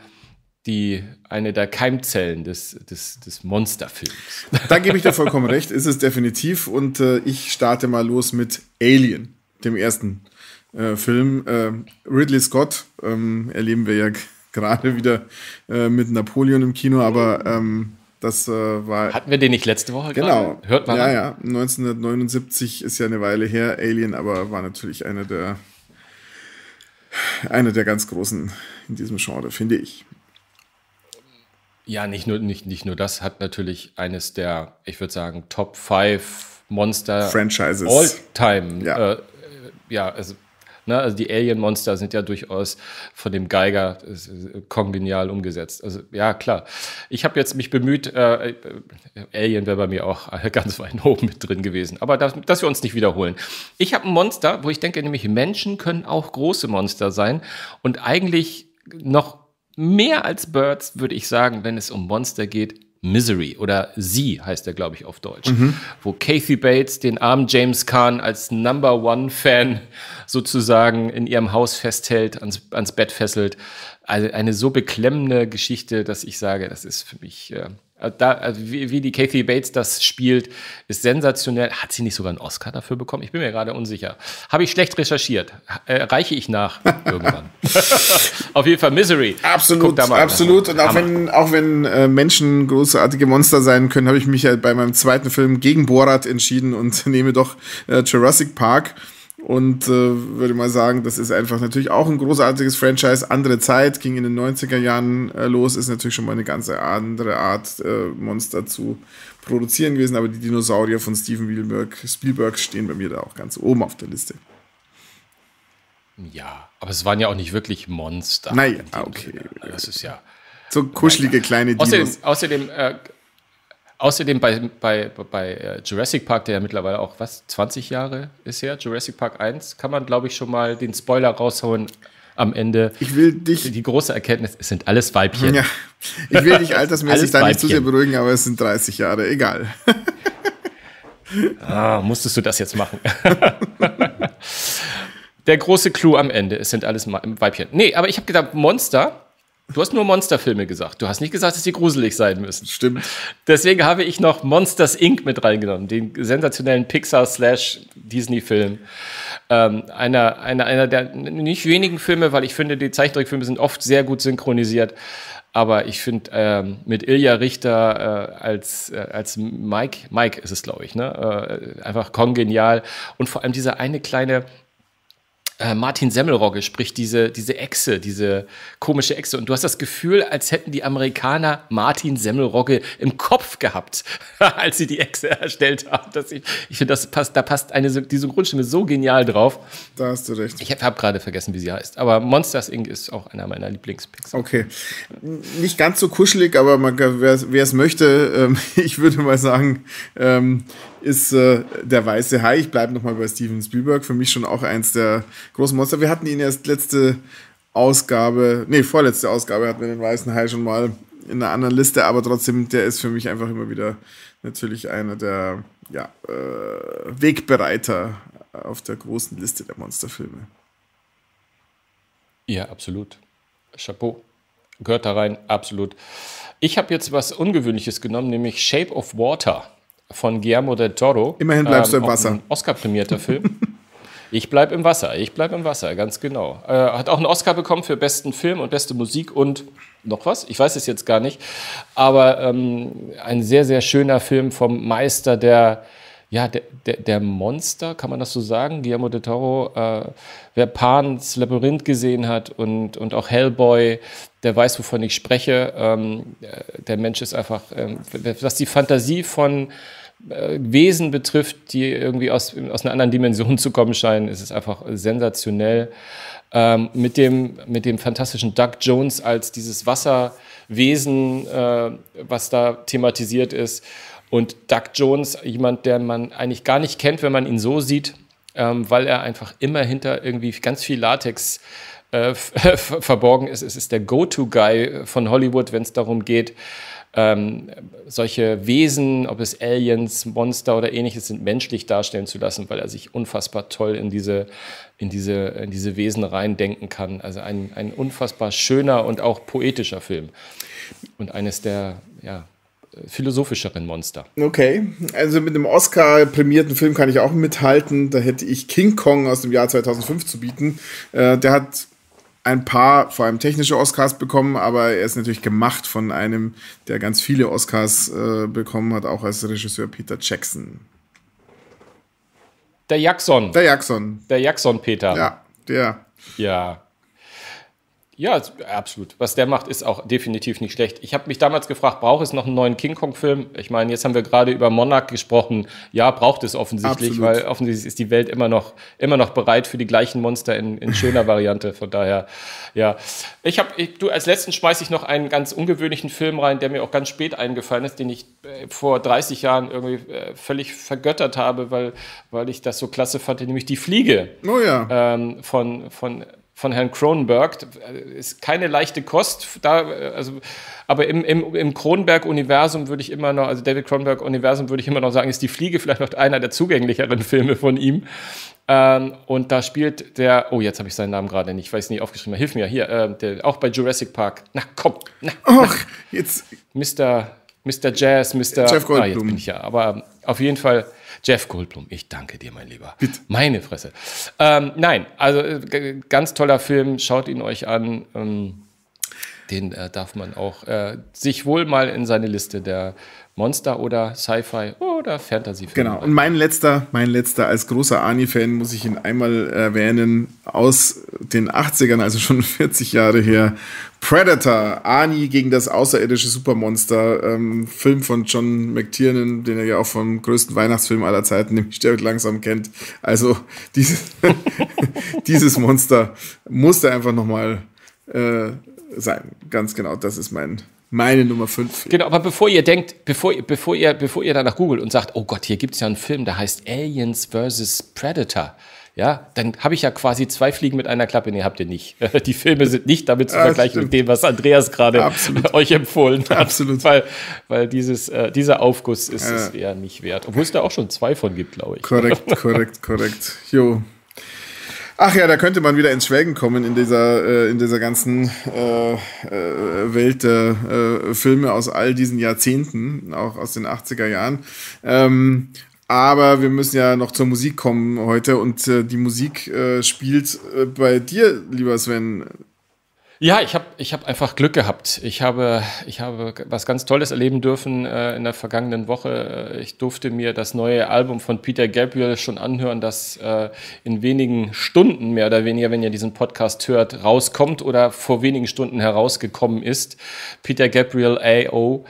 die, eine der Keimzellen des, des, des Monsterfilms. *laughs* Da gebe ich dir vollkommen recht, ist es definitiv. Und äh, ich starte mal los mit Alien, dem ersten äh, Film. Äh, Ridley Scott ähm, erleben wir ja *laughs* gerade wieder äh, mit Napoleon im Kino, aber ähm, das äh, war. Hatten wir den nicht letzte Woche? Genau. Gerade? Hört man. Ja, an. ja. 1979 ist ja eine Weile her. Alien, aber war natürlich einer der eine der ganz großen in diesem Genre, finde ich. Ja, nicht nur, nicht, nicht nur das, hat natürlich eines der, ich würde sagen, Top 5 Monster Franchises All-Time. Ja. Äh, äh, ja, also, ne, also die Alien-Monster sind ja durchaus von dem Geiger ist, äh, kongenial umgesetzt. Also ja, klar. Ich habe jetzt mich bemüht, äh, äh Alien wäre bei mir auch *laughs* ganz weit oben mit drin gewesen. Aber das, dass wir uns nicht wiederholen. Ich habe ein Monster, wo ich denke, nämlich Menschen können auch große Monster sein und eigentlich noch mehr als Birds würde ich sagen, wenn es um Monster geht, Misery oder Sie heißt er, glaube ich, auf Deutsch, mhm. wo Kathy Bates den armen James Kahn als Number One Fan sozusagen in ihrem Haus festhält, ans, ans Bett fesselt. Also eine so beklemmende Geschichte, dass ich sage, das ist für mich äh, äh, da, also wie, wie, die Kathy Bates das spielt, ist sensationell. Hat sie nicht sogar einen Oscar dafür bekommen? Ich bin mir gerade unsicher. Habe ich schlecht recherchiert? Äh, reiche ich nach *laughs* irgendwann? *laughs* Auf jeden Fall Misery. Absolut, absolut. Und auch Hammer. wenn, auch wenn äh, Menschen großartige Monster sein können, habe ich mich ja bei meinem zweiten Film gegen Borat entschieden und *laughs* nehme doch äh, Jurassic Park. Und äh, würde mal sagen, das ist einfach natürlich auch ein großartiges Franchise. Andere Zeit, ging in den 90er Jahren äh, los, ist natürlich schon mal eine ganz andere Art, äh, Monster zu produzieren gewesen. Aber die Dinosaurier von Steven Spielberg, Spielberg stehen bei mir da auch ganz oben auf der Liste. Ja, aber es waren ja auch nicht wirklich Monster. Nein, naja, ah, okay. Das ist ja. So kuschelige naja. kleine Dinos. Außerdem, außerdem äh, Außerdem bei, bei, bei äh, Jurassic Park, der ja mittlerweile auch, was, 20 Jahre ist her, Jurassic Park 1, kann man, glaube ich, schon mal den Spoiler raushauen am Ende. Ich will dich. Die große Erkenntnis, es sind alles Weibchen. Ja, ich will dich *laughs* altersmäßig da nicht zu sehr beruhigen, aber es sind 30 Jahre, egal. *laughs* ah, musstest du das jetzt machen? *laughs* Der große Clou am Ende, es sind alles Weibchen. Nee, aber ich habe gedacht, Monster Du hast nur Monsterfilme gesagt. Du hast nicht gesagt, dass sie gruselig sein müssen. Stimmt. Deswegen habe ich noch Monsters Inc. mit reingenommen, den sensationellen Pixar-Slash-Disney-Film. Ähm, einer, einer, einer der nicht wenigen Filme, weil ich finde, die Zeichentrickfilme sind oft sehr gut synchronisiert. Aber ich finde, ähm, mit Ilja Richter äh, als, äh, als Mike, Mike ist es, glaube ich, ne? Äh, einfach kongenial. Und vor allem dieser eine kleine äh, Martin Semmelrogge, spricht diese, diese Echse, diese komische Echse. Und du hast das Gefühl, als hätten die Amerikaner Martin Semmelrogge im Kopf gehabt, *laughs* als sie die Echse erstellt haben. Das, ich ich finde, passt, da passt eine, diese Grundstimme so genial drauf. Da hast du recht. Ich habe gerade vergessen, wie sie heißt. Aber Monsters Inc. ist auch einer meiner Lieblingspixel. Okay. Nicht ganz so kuschelig, aber wer es möchte, ähm, *laughs* ich würde mal sagen, ähm, ist äh, der weiße Hai. Ich bleibe nochmal bei Steven Spielberg. Für mich schon auch eins der großen Monster. Wir hatten ihn erst letzte Ausgabe, nee, vorletzte Ausgabe hatten wir den Weißen Hai schon mal in einer anderen Liste, aber trotzdem, der ist für mich einfach immer wieder natürlich einer der ja, äh, Wegbereiter auf der großen Liste der Monsterfilme. Ja, absolut. Chapeau. Gehört da rein, absolut. Ich habe jetzt was Ungewöhnliches genommen, nämlich Shape of Water von Guillermo del Toro. Immerhin bleibst ähm, du im Wasser. Oscar-prämierter Film. *laughs* Ich bleibe im Wasser, ich bleibe im Wasser, ganz genau. Äh, hat auch einen Oscar bekommen für besten Film und beste Musik und noch was, ich weiß es jetzt gar nicht. Aber ähm, ein sehr, sehr schöner Film vom Meister der, ja, der, der, der Monster, kann man das so sagen? Guillermo de Toro, äh, wer Pan's Labyrinth gesehen hat und, und auch Hellboy, der weiß, wovon ich spreche. Ähm, äh, der Mensch ist einfach, ähm, was die Fantasie von äh, Wesen betrifft, die irgendwie aus, aus einer anderen Dimension *laughs* zu kommen scheinen, ist es einfach sensationell. Ähm, mit, dem, mit dem fantastischen Doug Jones als dieses Wasserwesen, äh, was da thematisiert ist. Und Doug Jones, jemand, der man eigentlich gar nicht kennt, wenn man ihn so sieht, ähm, weil er einfach immer hinter irgendwie ganz viel Latex äh, *laughs* verborgen ist. Es ist der Go-To-Guy von Hollywood, wenn es darum geht, ähm, solche Wesen, ob es Aliens, Monster oder ähnliches sind, menschlich darstellen zu lassen, weil er sich unfassbar toll in diese, in diese, in diese Wesen reindenken kann. Also ein, ein unfassbar schöner und auch poetischer Film. Und eines der, ja, philosophischeren Monster. Okay, also mit einem Oscar-prämierten Film kann ich auch mithalten. Da hätte ich King Kong aus dem Jahr 2005 zu bieten. Äh, der hat ein paar, vor allem technische Oscars bekommen, aber er ist natürlich gemacht von einem, der ganz viele Oscars äh, bekommen hat, auch als Regisseur Peter Jackson. Der Jackson. Der Jackson. Der Jackson, Peter. Ja, der. Ja. Ja, absolut. Was der macht, ist auch definitiv nicht schlecht. Ich habe mich damals gefragt, braucht es noch einen neuen King Kong-Film? Ich meine, jetzt haben wir gerade über Monarch gesprochen. Ja, braucht es offensichtlich, absolut. weil offensichtlich ist die Welt immer noch, immer noch bereit für die gleichen Monster in, in schöner *laughs* Variante. Von daher, ja. Ich habe, du, als letzten schmeiße ich noch einen ganz ungewöhnlichen Film rein, der mir auch ganz spät eingefallen ist, den ich äh, vor 30 Jahren irgendwie äh, völlig vergöttert habe, weil, weil ich das so klasse fand, nämlich Die Fliege. Oh ja. Ähm, von, von von Herrn Kronberg. Ist keine leichte Kost. Da, also, aber im, im, im Kronberg-Universum würde ich immer noch, also David Kronberg-Universum würde ich immer noch sagen, ist die Fliege vielleicht noch einer der zugänglicheren Filme von ihm. Ähm, und da spielt der, oh, jetzt habe ich seinen Namen gerade nicht, ich weiß nicht aufgeschrieben, hilf mir hier, äh, der, auch bei Jurassic Park. Na komm, na, Och, jetzt. Mr. Mr. Jazz, Mr. Jeff Goldblum. Ah, jetzt bin ich ja, aber ähm, auf jeden Fall Jeff Goldblum, ich danke dir, mein Lieber. Bitte. Meine Fresse. Ähm, nein, also äh, ganz toller Film, schaut ihn euch an. Ähm, den äh, darf man auch äh, sich wohl mal in seine Liste der Monster oder Sci-Fi oder Fantasy. Filme. Genau. Und mein letzter, mein letzter als großer arnie fan muss ich ihn einmal erwähnen aus den 80ern, also schon 40 *laughs* Jahre her. Predator, Arnie gegen das außerirdische Supermonster, ähm, Film von John McTiernan, den er ja auch vom größten Weihnachtsfilm aller Zeiten, nämlich Sterbet langsam kennt. Also dieses, *laughs* dieses Monster musste einfach nochmal äh, sein. Ganz genau, das ist mein, meine Nummer 5. Genau, aber bevor ihr denkt, bevor, bevor, ihr, bevor ihr danach googelt und sagt, oh Gott, hier gibt es ja einen Film, der heißt Aliens vs. Predator. Ja, dann habe ich ja quasi zwei Fliegen mit einer Klappe. Nee, habt ihr nicht. *laughs* Die Filme sind nicht damit zu ja, vergleichen stimmt. mit dem, was Andreas gerade *laughs* euch empfohlen hat. Absolut. Weil, weil dieses, äh, dieser Aufguss ist ja. es eher nicht wert. Obwohl es da auch schon zwei von gibt, glaube ich. Korrekt, *laughs* korrekt, korrekt. Jo, Ach ja, da könnte man wieder ins Schwelgen kommen in dieser, äh, in dieser ganzen äh, äh Welt der äh, Filme aus all diesen Jahrzehnten, auch aus den 80er Jahren. Ähm, aber wir müssen ja noch zur Musik kommen heute und äh, die Musik spielt bei dir, lieber Sven, ja, ich habe ich hab einfach Glück gehabt. Ich habe, ich habe was ganz Tolles erleben dürfen äh, in der vergangenen Woche. Äh, ich durfte mir das neue Album von Peter Gabriel schon anhören, das äh, in wenigen Stunden mehr oder weniger, wenn ihr diesen Podcast hört, rauskommt oder vor wenigen Stunden herausgekommen ist. Peter Gabriel A.O.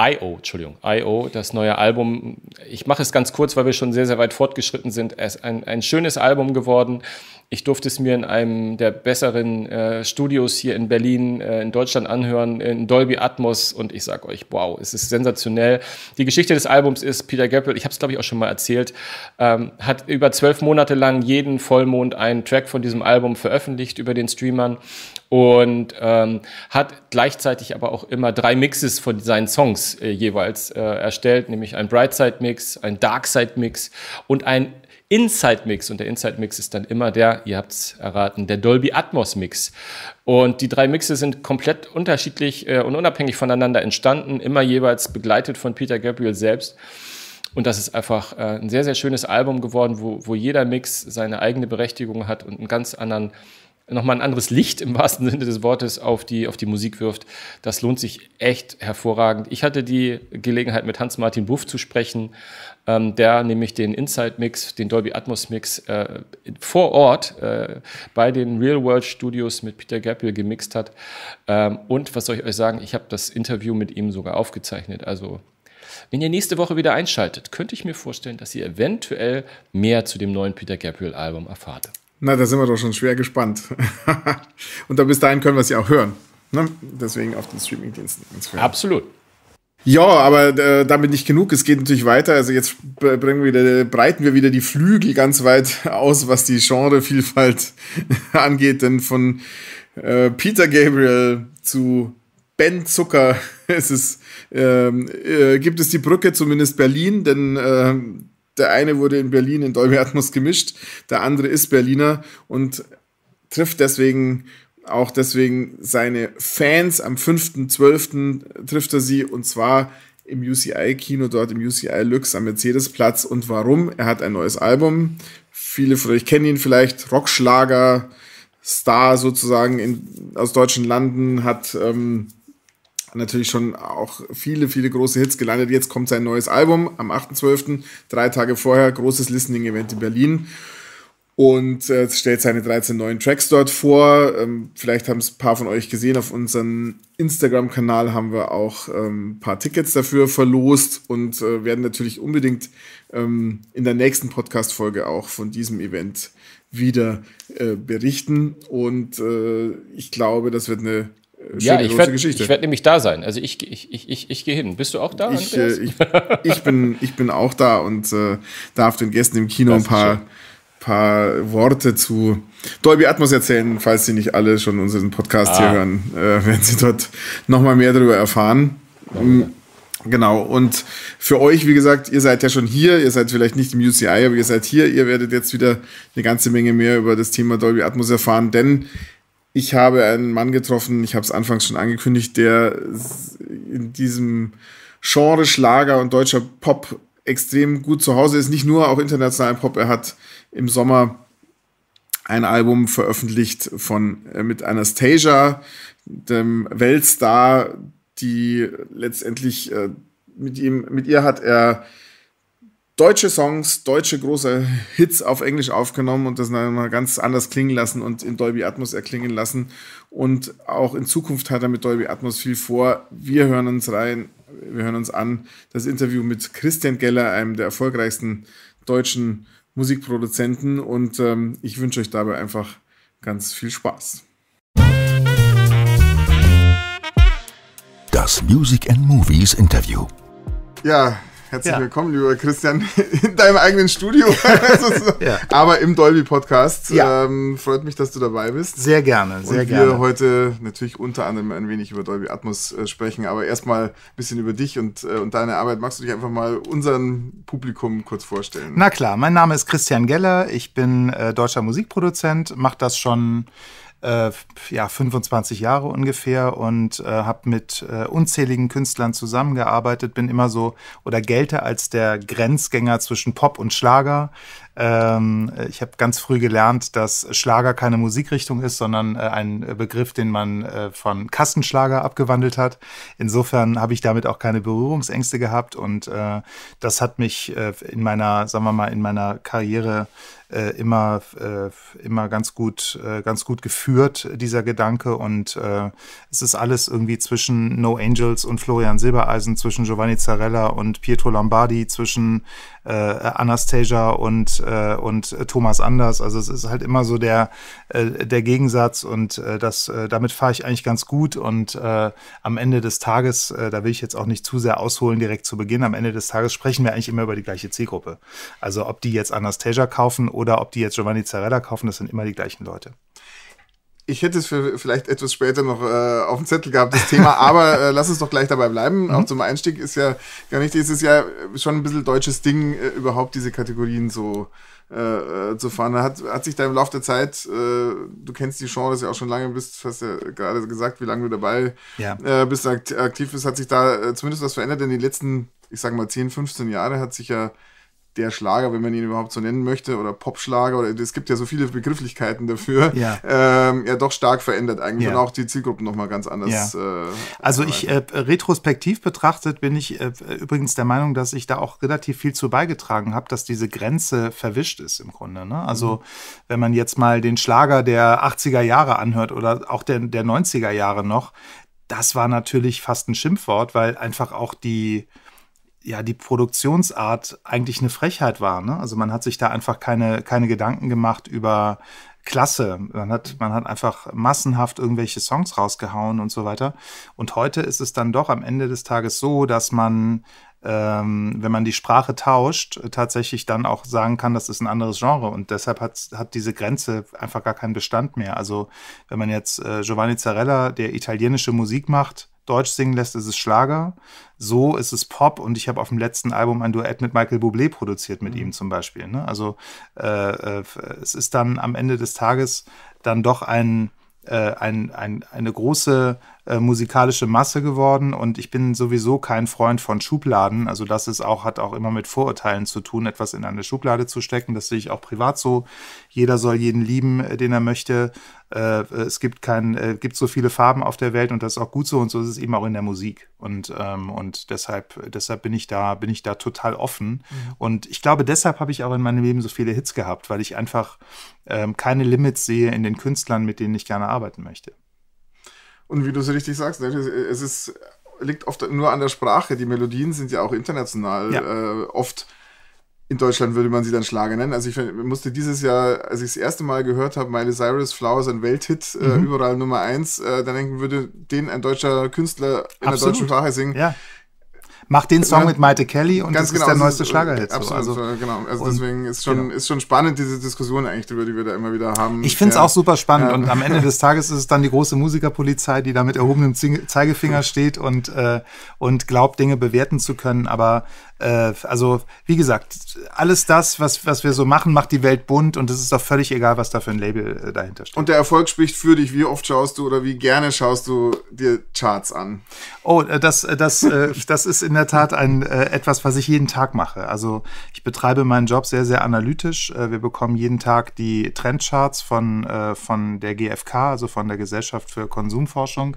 I.O., Entschuldigung, I.O., das neue Album. Ich mache es ganz kurz, weil wir schon sehr, sehr weit fortgeschritten sind. Es ist ein, ein schönes Album geworden. Ich durfte es mir in einem der besseren äh, Studios hier in Berlin, äh, in Deutschland anhören, in Dolby Atmos und ich sage euch, wow, es ist sensationell. Die Geschichte des Albums ist, Peter Gabriel, ich habe es glaube ich auch schon mal erzählt, ähm, hat über zwölf Monate lang jeden Vollmond einen Track von diesem Album veröffentlicht über den Streamern und ähm, hat gleichzeitig aber auch immer drei Mixes von seinen Songs äh, jeweils äh, erstellt, nämlich ein Brightside Mix, ein Darkside Mix und ein Inside Mix. Und der Inside Mix ist dann immer der, ihr habt es erraten, der Dolby Atmos Mix. Und die drei Mixe sind komplett unterschiedlich äh, und unabhängig voneinander entstanden, immer jeweils begleitet von Peter Gabriel selbst. Und das ist einfach äh, ein sehr, sehr schönes Album geworden, wo, wo jeder Mix seine eigene Berechtigung hat und einen ganz anderen nochmal ein anderes Licht im wahrsten Sinne des Wortes auf die, auf die Musik wirft. Das lohnt sich echt hervorragend. Ich hatte die Gelegenheit, mit Hans-Martin Buff zu sprechen, ähm, der nämlich den Inside-Mix, den Dolby Atmos-Mix äh, vor Ort äh, bei den Real World Studios mit Peter Gabriel gemixt hat. Ähm, und was soll ich euch sagen, ich habe das Interview mit ihm sogar aufgezeichnet. Also wenn ihr nächste Woche wieder einschaltet, könnte ich mir vorstellen, dass ihr eventuell mehr zu dem neuen Peter Gabriel-Album erfahrt. Na, da sind wir doch schon schwer gespannt. *laughs* und da bis dahin können wir es ja auch hören. Ne? Deswegen auf den Streamingdiensten. Absolut. Ja, aber äh, damit nicht genug. Es geht natürlich weiter. Also jetzt bringen wir wieder, breiten wir wieder die Flügel ganz weit aus, was die Genrevielfalt *laughs* angeht. Denn von äh, Peter Gabriel zu Ben Zucker *laughs* ist, ähm, äh, gibt es die Brücke, zumindest Berlin, denn ähm, der eine wurde in Berlin in Dolby Atmos gemischt, der andere ist Berliner und trifft deswegen auch deswegen seine Fans. Am 5.12. trifft er sie und zwar im UCI-Kino, dort im UCI Lux am Mercedesplatz. Und warum? Er hat ein neues Album. Viele von euch kennen ihn vielleicht. Rockschlager, Star sozusagen in, aus deutschen Landen, hat ähm, natürlich schon auch viele, viele große Hits gelandet. Jetzt kommt sein neues Album am 8.12., drei Tage vorher, großes Listening-Event in Berlin und äh, stellt seine 13 neuen Tracks dort vor. Ähm, vielleicht haben es ein paar von euch gesehen. Auf unserem Instagram-Kanal haben wir auch ähm, ein paar Tickets dafür verlost und äh, werden natürlich unbedingt ähm, in der nächsten Podcast-Folge auch von diesem Event wieder äh, berichten. Und äh, ich glaube, das wird eine ja, ich werde werd nämlich da sein. Also ich, ich, ich, ich, ich gehe hin. Bist du auch da? Ich, äh, ich, ich, bin, ich bin auch da und äh, darf den Gästen im Kino ein paar, paar Worte zu Dolby Atmos erzählen, falls sie nicht alle schon unseren Podcast ah. hier hören, äh, wenn sie dort nochmal mehr darüber erfahren. Mhm. Genau, und für euch, wie gesagt, ihr seid ja schon hier, ihr seid vielleicht nicht im UCI, aber ihr seid hier, ihr werdet jetzt wieder eine ganze Menge mehr über das Thema Dolby Atmos erfahren, denn ich habe einen Mann getroffen, ich habe es anfangs schon angekündigt, der in diesem Genre Schlager und deutscher Pop extrem gut zu Hause ist. Nicht nur, auch internationalen Pop. Er hat im Sommer ein Album veröffentlicht von äh, mit Anastasia, dem Weltstar, die letztendlich äh, mit ihm, mit ihr hat er deutsche Songs, deutsche große Hits auf Englisch aufgenommen und das dann mal ganz anders klingen lassen und in Dolby Atmos erklingen lassen. Und auch in Zukunft hat er mit Dolby Atmos viel vor. Wir hören uns rein, wir hören uns an. Das Interview mit Christian Geller, einem der erfolgreichsten deutschen Musikproduzenten. Und ähm, ich wünsche euch dabei einfach ganz viel Spaß. Das Music and Movies Interview. Ja, Herzlich ja. willkommen, lieber Christian, *laughs* in deinem eigenen Studio, *laughs* also ja. aber im Dolby Podcast. Ja. Ähm, freut mich, dass du dabei bist. Sehr gerne, sehr Und wir gerne. Wir heute natürlich unter anderem ein wenig über Dolby Atmos äh, sprechen, aber erstmal ein bisschen über dich und, äh, und deine Arbeit. Magst du dich einfach mal unserem Publikum kurz vorstellen? Na klar, mein Name ist Christian Geller. Ich bin äh, deutscher Musikproduzent, mache das schon äh, ja, 25 Jahre ungefähr und äh, habe mit äh, unzähligen Künstlern zusammengearbeitet, bin immer so oder gelte als der Grenzgänger zwischen Pop und Schlager. Ähm, ich habe ganz früh gelernt, dass Schlager keine Musikrichtung ist, sondern äh, ein Begriff, den man äh, von Kassenschlager abgewandelt hat. Insofern habe ich damit auch keine Berührungsängste gehabt und äh, das hat mich äh, in meiner, sagen wir mal, in meiner Karriere äh, immer, äh, immer ganz gut, äh, ganz gut geführt, dieser Gedanke. Und äh, es ist alles irgendwie zwischen No Angels und Florian Silbereisen, zwischen Giovanni Zarella und Pietro Lombardi, zwischen äh, Anastasia und, äh, und Thomas Anders. Also es ist halt immer so der, der Gegensatz und das, damit fahre ich eigentlich ganz gut. Und am Ende des Tages, da will ich jetzt auch nicht zu sehr ausholen direkt zu Beginn, am Ende des Tages sprechen wir eigentlich immer über die gleiche Zielgruppe. Also ob die jetzt Anastasia kaufen oder oder ob die jetzt Giovanni Zarella kaufen, das sind immer die gleichen Leute. Ich hätte es für vielleicht etwas später noch äh, auf dem Zettel gehabt, das Thema, aber äh, lass es doch gleich dabei bleiben. Mhm. Auch zum Einstieg ist ja gar nicht, ist es ja schon ein bisschen deutsches Ding, äh, überhaupt diese Kategorien so äh, äh, zu fahren. Hat, hat sich da im Laufe der Zeit, äh, du kennst die Genres ja auch schon lange, bist, hast ja gerade gesagt, wie lange du dabei ja. äh, bist, aktiv bist, hat sich da äh, zumindest was verändert, denn die letzten, ich sag mal, 10, 15 Jahre hat sich ja der Schlager, wenn man ihn überhaupt so nennen möchte, oder Popschlager, oder es gibt ja so viele Begrifflichkeiten dafür, ja, ähm, ja doch stark verändert eigentlich ja. und auch die Zielgruppen nochmal ganz anders. Ja. Äh, also ich äh, retrospektiv betrachtet bin ich äh, übrigens der Meinung, dass ich da auch relativ viel zu beigetragen habe, dass diese Grenze verwischt ist im Grunde. Ne? Also mhm. wenn man jetzt mal den Schlager der 80er Jahre anhört oder auch der, der 90er Jahre noch, das war natürlich fast ein Schimpfwort, weil einfach auch die ja die Produktionsart eigentlich eine Frechheit war. Ne? Also man hat sich da einfach keine, keine Gedanken gemacht über Klasse. Man hat, man hat einfach massenhaft irgendwelche Songs rausgehauen und so weiter. Und heute ist es dann doch am Ende des Tages so, dass man, ähm, wenn man die Sprache tauscht, tatsächlich dann auch sagen kann, das ist ein anderes Genre. Und deshalb hat, hat diese Grenze einfach gar keinen Bestand mehr. Also wenn man jetzt äh, Giovanni Zarella, der italienische Musik macht, Deutsch singen lässt, ist es Schlager. So ist es Pop. Und ich habe auf dem letzten Album ein Duett mit Michael Bublé produziert, mit mhm. ihm zum Beispiel. Ne? Also äh, äh es ist dann am Ende des Tages dann doch ein, äh, ein, ein eine große äh, musikalische Masse geworden und ich bin sowieso kein Freund von Schubladen. Also das ist auch, hat auch immer mit Vorurteilen zu tun, etwas in eine Schublade zu stecken. Das sehe ich auch privat so. Jeder soll jeden lieben, äh, den er möchte. Äh, es gibt kein, gibt so viele Farben auf der Welt und das ist auch gut so und so ist es eben auch in der Musik. Und, ähm, und deshalb, deshalb bin ich da, bin ich da total offen. Mhm. Und ich glaube, deshalb habe ich auch in meinem Leben so viele Hits gehabt, weil ich einfach ähm, keine Limits sehe in den Künstlern, mit denen ich gerne arbeiten möchte. Und wie du es richtig sagst, ne, es ist, liegt oft nur an der Sprache. Die Melodien sind ja auch international ja. Äh, oft. In Deutschland würde man sie dann Schlager nennen. Also ich musste dieses Jahr, als ich das erste Mal gehört habe, Miley Cyrus Flowers ein Welthit, äh, mhm. äh, überall Nummer eins, äh, dann denken würde, den ein deutscher Künstler in Absolut. der deutschen Sprache singen. Ja Mach den Song ja, mit Maite Kelly und das genau, ist der neueste ist, Schlagerhit. Absolut, also so. also, genau. Also deswegen ist schon, genau. ist schon spannend, diese Diskussion eigentlich, über die wir da immer wieder haben. Ich finde es ja. auch super spannend ja. und am Ende *laughs* des Tages ist es dann die große Musikerpolizei, die da mit erhobenem Zeigefinger steht und, äh, und glaubt, Dinge bewerten zu können. Aber äh, also, wie gesagt, alles das, was, was wir so machen, macht die Welt bunt und es ist doch völlig egal, was da für ein Label äh, dahinter steht. Und der Erfolg spricht für dich. Wie oft schaust du oder wie gerne schaust du dir Charts an? Oh, äh, das, äh, das, äh, *laughs* das ist in der Tat ein, etwas, was ich jeden Tag mache. Also, ich betreibe meinen Job sehr, sehr analytisch. wir bekommen jeden Tag die Trendcharts von, von der GfK, also von der Gesellschaft für Konsumforschung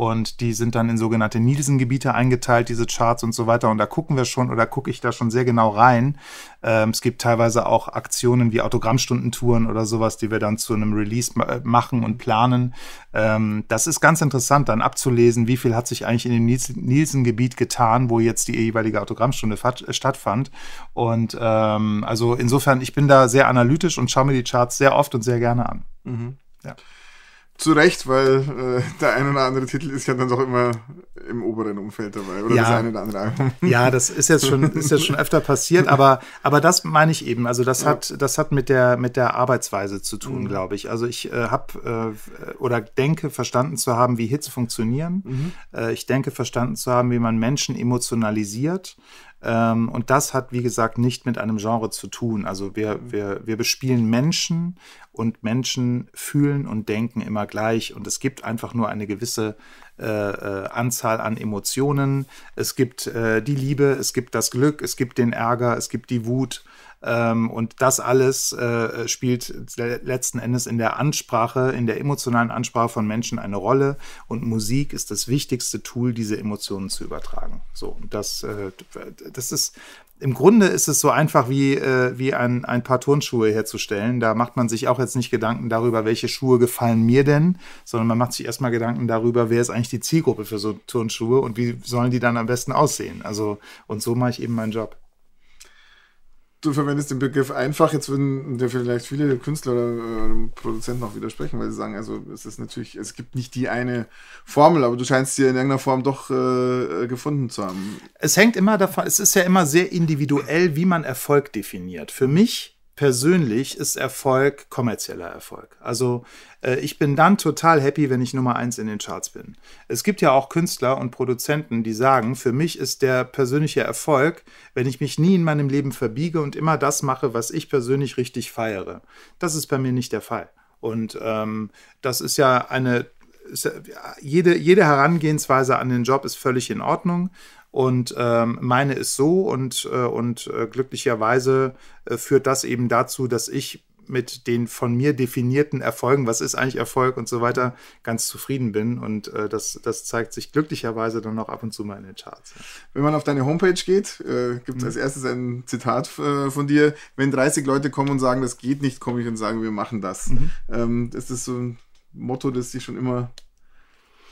und die sind dann in sogenannte Nielsen-Gebiete eingeteilt, diese Charts und so weiter. Und da gucken wir schon oder gucke ich da schon sehr genau rein. Ähm, es gibt teilweise auch Aktionen wie Autogrammstundentouren oder sowas, die wir dann zu einem Release ma äh, machen und planen. Ähm, das ist ganz interessant, dann abzulesen, wie viel hat sich eigentlich in dem Nielsen-Gebiet getan, wo jetzt die jeweilige Autogrammstunde äh, stattfand. Und ähm, also insofern, ich bin da sehr analytisch und schaue mir die Charts sehr oft und sehr gerne an. Mhm. Ja. Zu Recht, weil äh, der ein oder andere Titel ist ja dann doch immer im oberen Umfeld dabei. Oder ja. das eine oder andere Album. Ja, das ist jetzt schon, *laughs* ist jetzt schon öfter passiert, aber, aber das meine ich eben. Also das ja. hat, das hat mit der, mit der Arbeitsweise zu tun, mhm. glaube ich. Also ich äh, habe äh, oder denke verstanden zu haben, wie Hits funktionieren. Mhm. Äh, ich denke verstanden zu haben, wie man Menschen emotionalisiert ähm, und das hat, wie gesagt, nicht mit einem Genre zu tun. Also wir, wir, wir bespielen Menschen und Menschen fühlen und denken immer gleich. Und es gibt einfach nur eine gewisse äh, äh, Anzahl an Emotionen. Es gibt äh, die Liebe, es gibt das Glück, es gibt den Ärger, es gibt die Wut. Ähm, und das alles äh, spielt letzten Endes in der Ansprache, in der emotionalen Ansprache von Menschen eine Rolle. Und Musik ist das wichtigste Tool, diese Emotionen zu übertragen. So, das, äh, das ist im Grunde ist es so einfach wie, äh, wie ein, ein paar Turnschuhe herzustellen. Da macht man sich auch jetzt nicht Gedanken darüber, welche Schuhe gefallen mir denn, sondern man macht sich erstmal Gedanken darüber, wer ist eigentlich die Zielgruppe für so Turnschuhe und wie sollen die dann am besten aussehen. Also, und so mache ich eben meinen Job du verwendest den Begriff einfach. Jetzt würden dir vielleicht viele Künstler oder Produzenten auch widersprechen, weil sie sagen, also es ist natürlich, es gibt nicht die eine Formel, aber du scheinst sie in irgendeiner Form doch äh, äh gefunden zu haben. Es hängt immer davon, es ist ja immer sehr individuell, wie man Erfolg definiert. Für mich persönlich ist Erfolg kommerzieller Erfolg. Also äh, ich bin dann total happy, wenn ich Nummer eins in den Charts bin. Es gibt ja auch Künstler und Produzenten, die sagen, für mich ist der persönliche Erfolg, wenn ich mich nie in meinem Leben verbiege und immer das mache, was ich persönlich richtig feiere. Das ist bei mir nicht der Fall. Und ähm, das ist ja eine jede, jede Herangehensweise an den Job ist völlig in Ordnung und ähm, meine ist so und, äh, und äh, glücklicherweise äh, führt das eben dazu, dass ich mit den von mir definierten Erfolgen, was ist eigentlich Erfolg und so weiter, ganz zufrieden bin. Und äh, das, das zeigt sich glücklicherweise dann auch ab und zu mal in den Charts. Wenn man auf deine Homepage geht, äh, gibt es mhm. als erstes ein Zitat äh, von dir. Wenn 30 Leute kommen und sagen, das geht nicht, komme ich und sage, wir machen das. Mhm. Ähm, das ist so ein Motto, das dich schon immer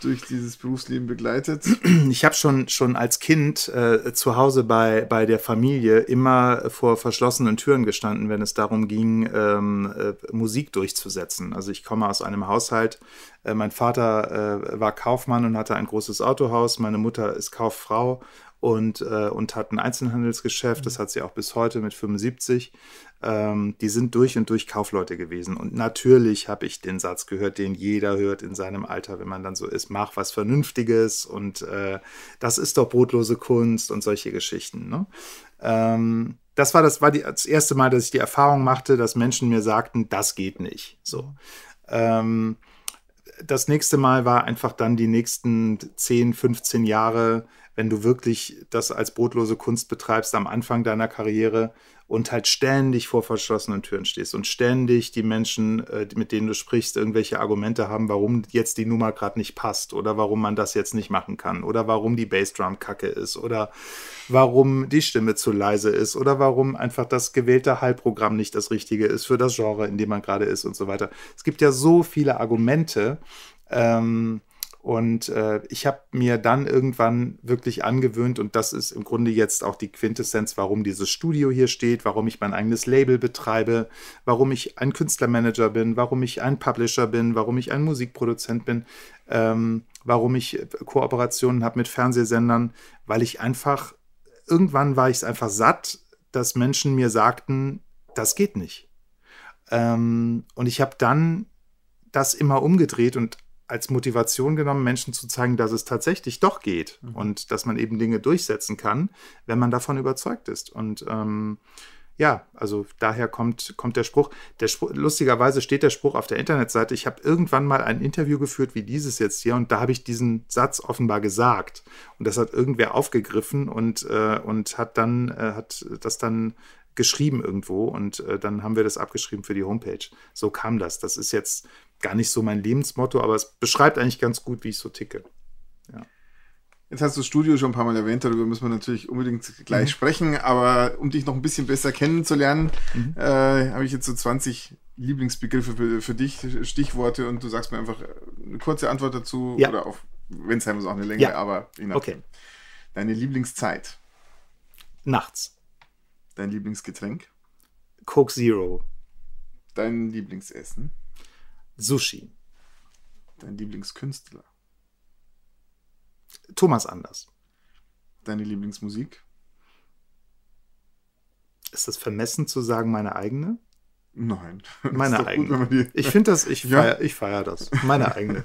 durch dieses Berufsleben begleitet? Ich habe schon, schon als Kind äh, zu Hause bei, bei der Familie immer vor verschlossenen Türen gestanden, wenn es darum ging, ähm, äh, Musik durchzusetzen. Also ich komme aus einem Haushalt, äh, mein Vater äh, war Kaufmann und hatte ein großes Autohaus, meine Mutter ist Kauffrau und, äh, und hat ein Einzelhandelsgeschäft, das hat sie auch bis heute mit 75 ähm, die sind durch und durch Kaufleute gewesen. Und natürlich habe ich den Satz gehört, den jeder hört in seinem Alter, wenn man dann so ist, mach was Vernünftiges und äh, das ist doch brotlose Kunst und solche Geschichten. Ne? Ähm, das war das, war die, das erste Mal, dass ich die Erfahrung machte, dass Menschen mir sagten, das geht nicht. So. Ähm, das nächste Mal war einfach dann die nächsten 10, 15 Jahre wenn du wirklich das als brotlose Kunst betreibst am Anfang deiner Karriere und halt ständig vor verschlossenen Türen stehst und ständig die Menschen, äh, mit denen du sprichst, irgendwelche Argumente haben, warum jetzt die Nummer gerade nicht passt oder warum man das jetzt nicht machen kann oder warum die Bassdrum kacke ist oder warum die Stimme zu leise ist oder warum einfach das gewählte Hallprogramm nicht das richtige ist für das Genre, in dem man gerade ist und so weiter. Es gibt ja so viele Argumente. Ähm, und äh, ich habe mir dann irgendwann wirklich angewöhnt, und das ist im Grunde jetzt auch die Quintessenz, warum dieses Studio hier steht, warum ich mein eigenes Label betreibe, warum ich ein Künstlermanager bin, warum ich ein Publisher bin, warum ich ein Musikproduzent bin, ähm, warum ich Kooperationen habe mit Fernsehsendern, weil ich einfach, irgendwann war ich es einfach satt, dass Menschen mir sagten, das geht nicht. Ähm, und ich habe dann das immer umgedreht und als Motivation genommen, Menschen zu zeigen, dass es tatsächlich doch geht mhm. und dass man eben Dinge durchsetzen kann, wenn man davon überzeugt ist. Und ähm, ja, also daher kommt, kommt der Spruch. Der Spruch. Lustigerweise steht der Spruch auf der Internetseite. Ich habe irgendwann mal ein Interview geführt wie dieses jetzt hier und da habe ich diesen Satz offenbar gesagt. Und das hat irgendwer aufgegriffen und, äh, und hat dann, äh, hat das dann geschrieben irgendwo und äh, dann haben wir das abgeschrieben für die Homepage. So kam das. Das ist jetzt gar nicht so mein Lebensmotto, aber es beschreibt eigentlich ganz gut, wie ich so ticke. Ja. Jetzt hast du das Studio schon ein paar Mal erwähnt, darüber müssen wir natürlich unbedingt gleich mhm. sprechen, aber um dich noch ein bisschen besser kennenzulernen, mhm. äh, habe ich jetzt so 20 Lieblingsbegriffe für, für, dich, Stichworte und du sagst mir einfach eine kurze Antwort dazu ja. oder auch, wenn es heim ist, auch eine Länge, ja. aber je nachdem. Okay. Deine Lieblingszeit? Nachts. Dein Lieblingsgetränk? Coke Zero. Dein Lieblingsessen? Sushi. Dein Lieblingskünstler. Thomas Anders. Deine Lieblingsmusik? Ist das vermessen zu sagen, meine eigene? Nein. *laughs* Meine eigene. Gut, die... Ich finde das, ich *laughs* ja. feiere feier das. Meine eigene.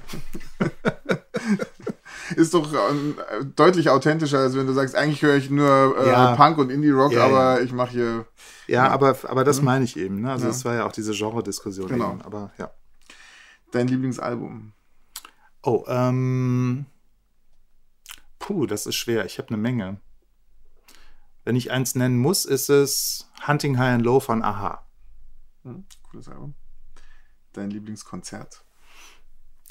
*laughs* ist doch äh, deutlich authentischer, als wenn du sagst, eigentlich höre ich nur äh, ja. Punk und Indie-Rock, ja, aber ich mache hier. Ja, ne Aber, aber das mhm. meine ich eben. Ne? Also, es war ja auch diese Genre-Diskussion. Genau. Eben. Aber ja dein Lieblingsalbum? Oh, ähm. Puh, das ist schwer. Ich habe eine Menge. Wenn ich eins nennen muss, ist es Hunting High and Low von Aha. Hm, cooles Album. Dein Lieblingskonzert?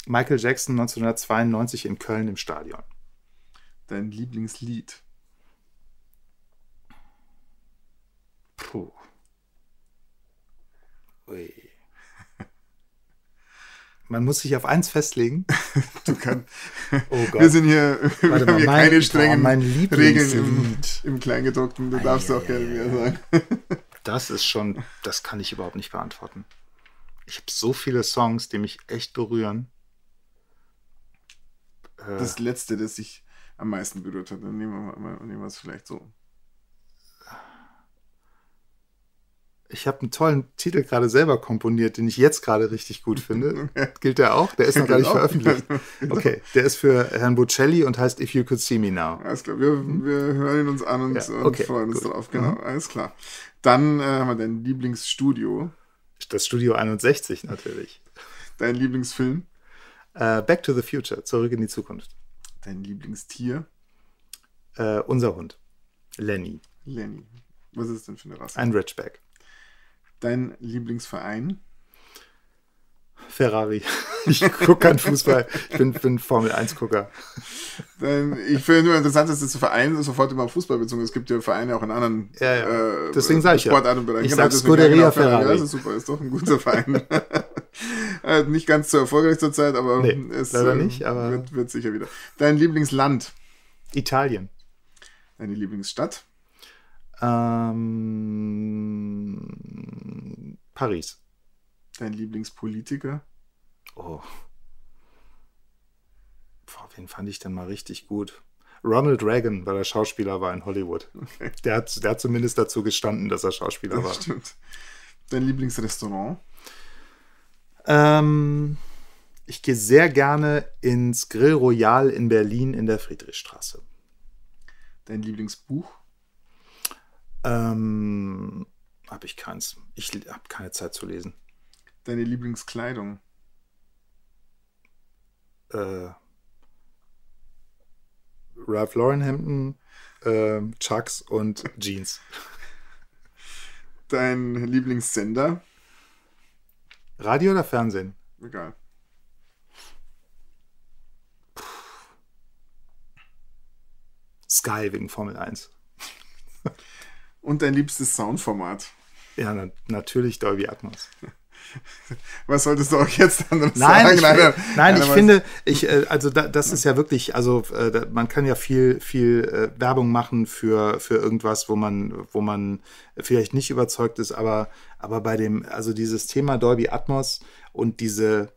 Michael Jackson 1992 in Köln im Stadion. Dein Lieblingslied? Puh. Ui man muss sich auf eins festlegen. Du kannst. *laughs* Oh Gott. Wir sind hier, *laughs* wir haben hier mein, keine strengen boah, Regeln im, im Kleingedruckten. Du ah, darfst ja, auch gerne ja, mehr sagen. *laughs* Das ist schon, das kann ich überhaupt nicht beantworten. Ich habe so viele Songs, die mich echt berühren. das äh. letzte, das ich am meisten berührt hat, dann nehmen wir es vielleicht so. ich habe einen tollen Titel gerade selber komponiert, den ich jetzt gerade richtig gut finde. *laughs* Gilt der auch? Der ist noch gar nicht veröffentlicht. *laughs* Okay, der ist für Herrn Bocelli und heißt If You Could See Me Now. Alles klar, wir, mhm. wir hören ihn uns an und, ja, okay, und freuen uns gut. drauf. Genau, mhm. alles klar. Dann äh, haben wir dein Lieblingsstudio. Das Studio 61 natürlich. Dein Lieblingsfilm? Uh, Back to the Future, zurück in die Zukunft. Dein Lieblingstier? Uh, unser Hund, Lenny. Lenny. Was ist denn für eine Rasse? Ein Ridgeback dein Lieblingsverein? Ferrari. *laughs* Ich gucke keinen Fußball. Ich bin, bin Formel-1-Gucker. Ich finde nur interessant, dass das Verein sofort immer auf Fußball bezogen ist. Es gibt ja Vereine auch in anderen ja, ja. Äh, Deswegen sage ich Sportarten und Bereichen. Ich genau, sag Scuderia Ferrari. Ja, das ist super. Ist doch ein guter Verein. *laughs* Äh, nicht ganz so erfolgreich zurzeit, aber nee, es leider ähm, nicht, aber wird, wird sicher wieder. Dein Lieblingsland? Italien. Deine Lieblingsstadt? Ähm, Paris. Dein Lieblingspolitiker? Oh. Boah, wen fand ich denn mal richtig gut? Ronald Reagan, weil er Schauspieler war in Hollywood. Okay. Der, hat, der hat zumindest dazu gestanden, dass er Schauspieler das war. Stimmt. Dein Lieblingsrestaurant? Ähm, ich gehe sehr gerne ins Grill Royal in Berlin in der Friedrichstraße. Dein Lieblingsbuch? Ähm, habe ich keins. Ich habe keine Zeit zu lesen. Deine Lieblingskleidung? Äh, Ralph Lauren Hemden, äh, Chucks und *laughs* Jeans. Dein Lieblingssender? Radio oder Fernsehen? Egal. Sky wegen Formel 1. Und dein liebstes Soundformat? Ja, na natürlich Dolby Atmos. *laughs* Was solltest du auch jetzt anderes nein, sagen? Ich, leider, nein, leider ich finde, ich, äh, also da, das ist ja wirklich, also äh, da, man kann ja viel, viel äh, Werbung machen für, für irgendwas, wo man, wo man vielleicht nicht überzeugt ist, aber, aber bei dem, also dieses Thema Dolby Atmos und diese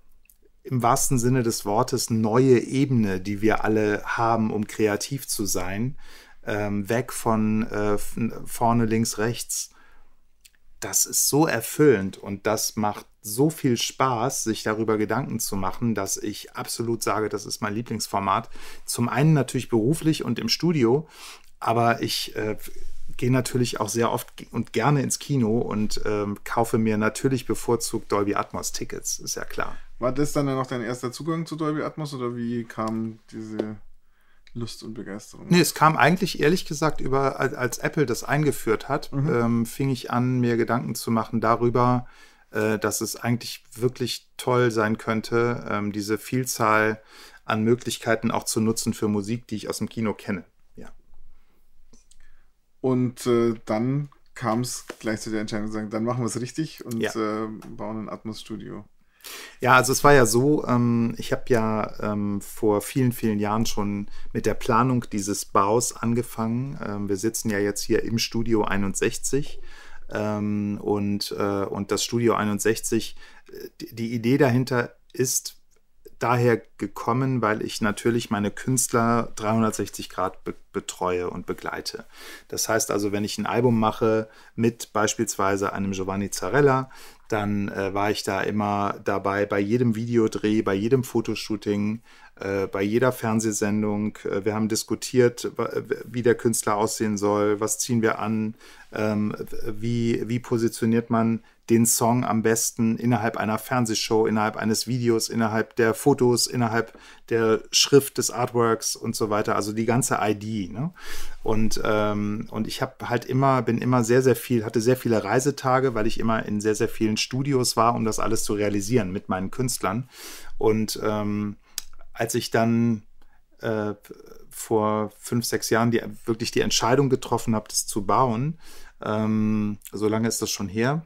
im wahrsten Sinne des Wortes neue Ebene, die wir alle haben, um kreativ zu sein, ähm, weg von äh, vorne, links, rechts. Das ist so erfüllend und das macht so viel Spaß, sich darüber Gedanken zu machen, dass ich absolut sage, das ist mein Lieblingsformat. Zum einen natürlich beruflich und im Studio, aber ich äh, gehe natürlich auch sehr oft und gerne ins Kino und ähm, kaufe mir natürlich bevorzugt Dolby Atmos Tickets, ist ja klar. War das dann noch dein erster Zugang zu Dolby Atmos oder wie kam diese Lust und Begeisterung. Nee, es kam eigentlich ehrlich gesagt über, als Apple das eingeführt hat, mhm. ähm, fing ich an, mir Gedanken zu machen darüber, äh, dass es eigentlich wirklich toll sein könnte, ähm, diese Vielzahl an Möglichkeiten auch zu nutzen für Musik, die ich aus dem Kino kenne. Ja. Und äh, dann kam es gleich zu der Entscheidung zu sagen, dann machen wir es richtig und ja. äh, bauen ein Atmos-Studio. Ja, also es war ja so, ähm, ich habe ja ähm, vor vielen, vielen Jahren schon mit der Planung dieses Baus angefangen. Ähm, wir sitzen ja jetzt hier im Studio 61 ähm, und, äh, und das Studio 61, äh, die, die Idee dahinter ist daher gekommen, weil ich natürlich meine Künstler 360 Grad be betreue und begleite. Das heißt also, wenn ich ein Album mache mit beispielsweise einem Giovanni Zarella, dann äh, war ich da immer dabei bei jedem Videodreh, bei jedem Fotoshooting, äh, bei jeder Fernsehsendung. Äh, wir haben diskutiert, wie der Künstler aussehen soll, was ziehen wir an, ähm, wie, wie positioniert man den Song am besten innerhalb einer Fernsehshow, innerhalb eines Videos, innerhalb der Fotos, innerhalb der Schrift des Artworks und so weiter. Also die ganze ID. Ne? Und, ähm, und ich habe halt immer, bin immer sehr, sehr viel, hatte sehr viele Reisetage, weil ich immer in sehr, sehr vielen Studios war, um das alles zu realisieren mit meinen Künstlern. Und ähm, als ich dann äh, vor fünf, sechs Jahren die, wirklich die Entscheidung getroffen habe, das zu bauen, ähm, so lange ist das schon her,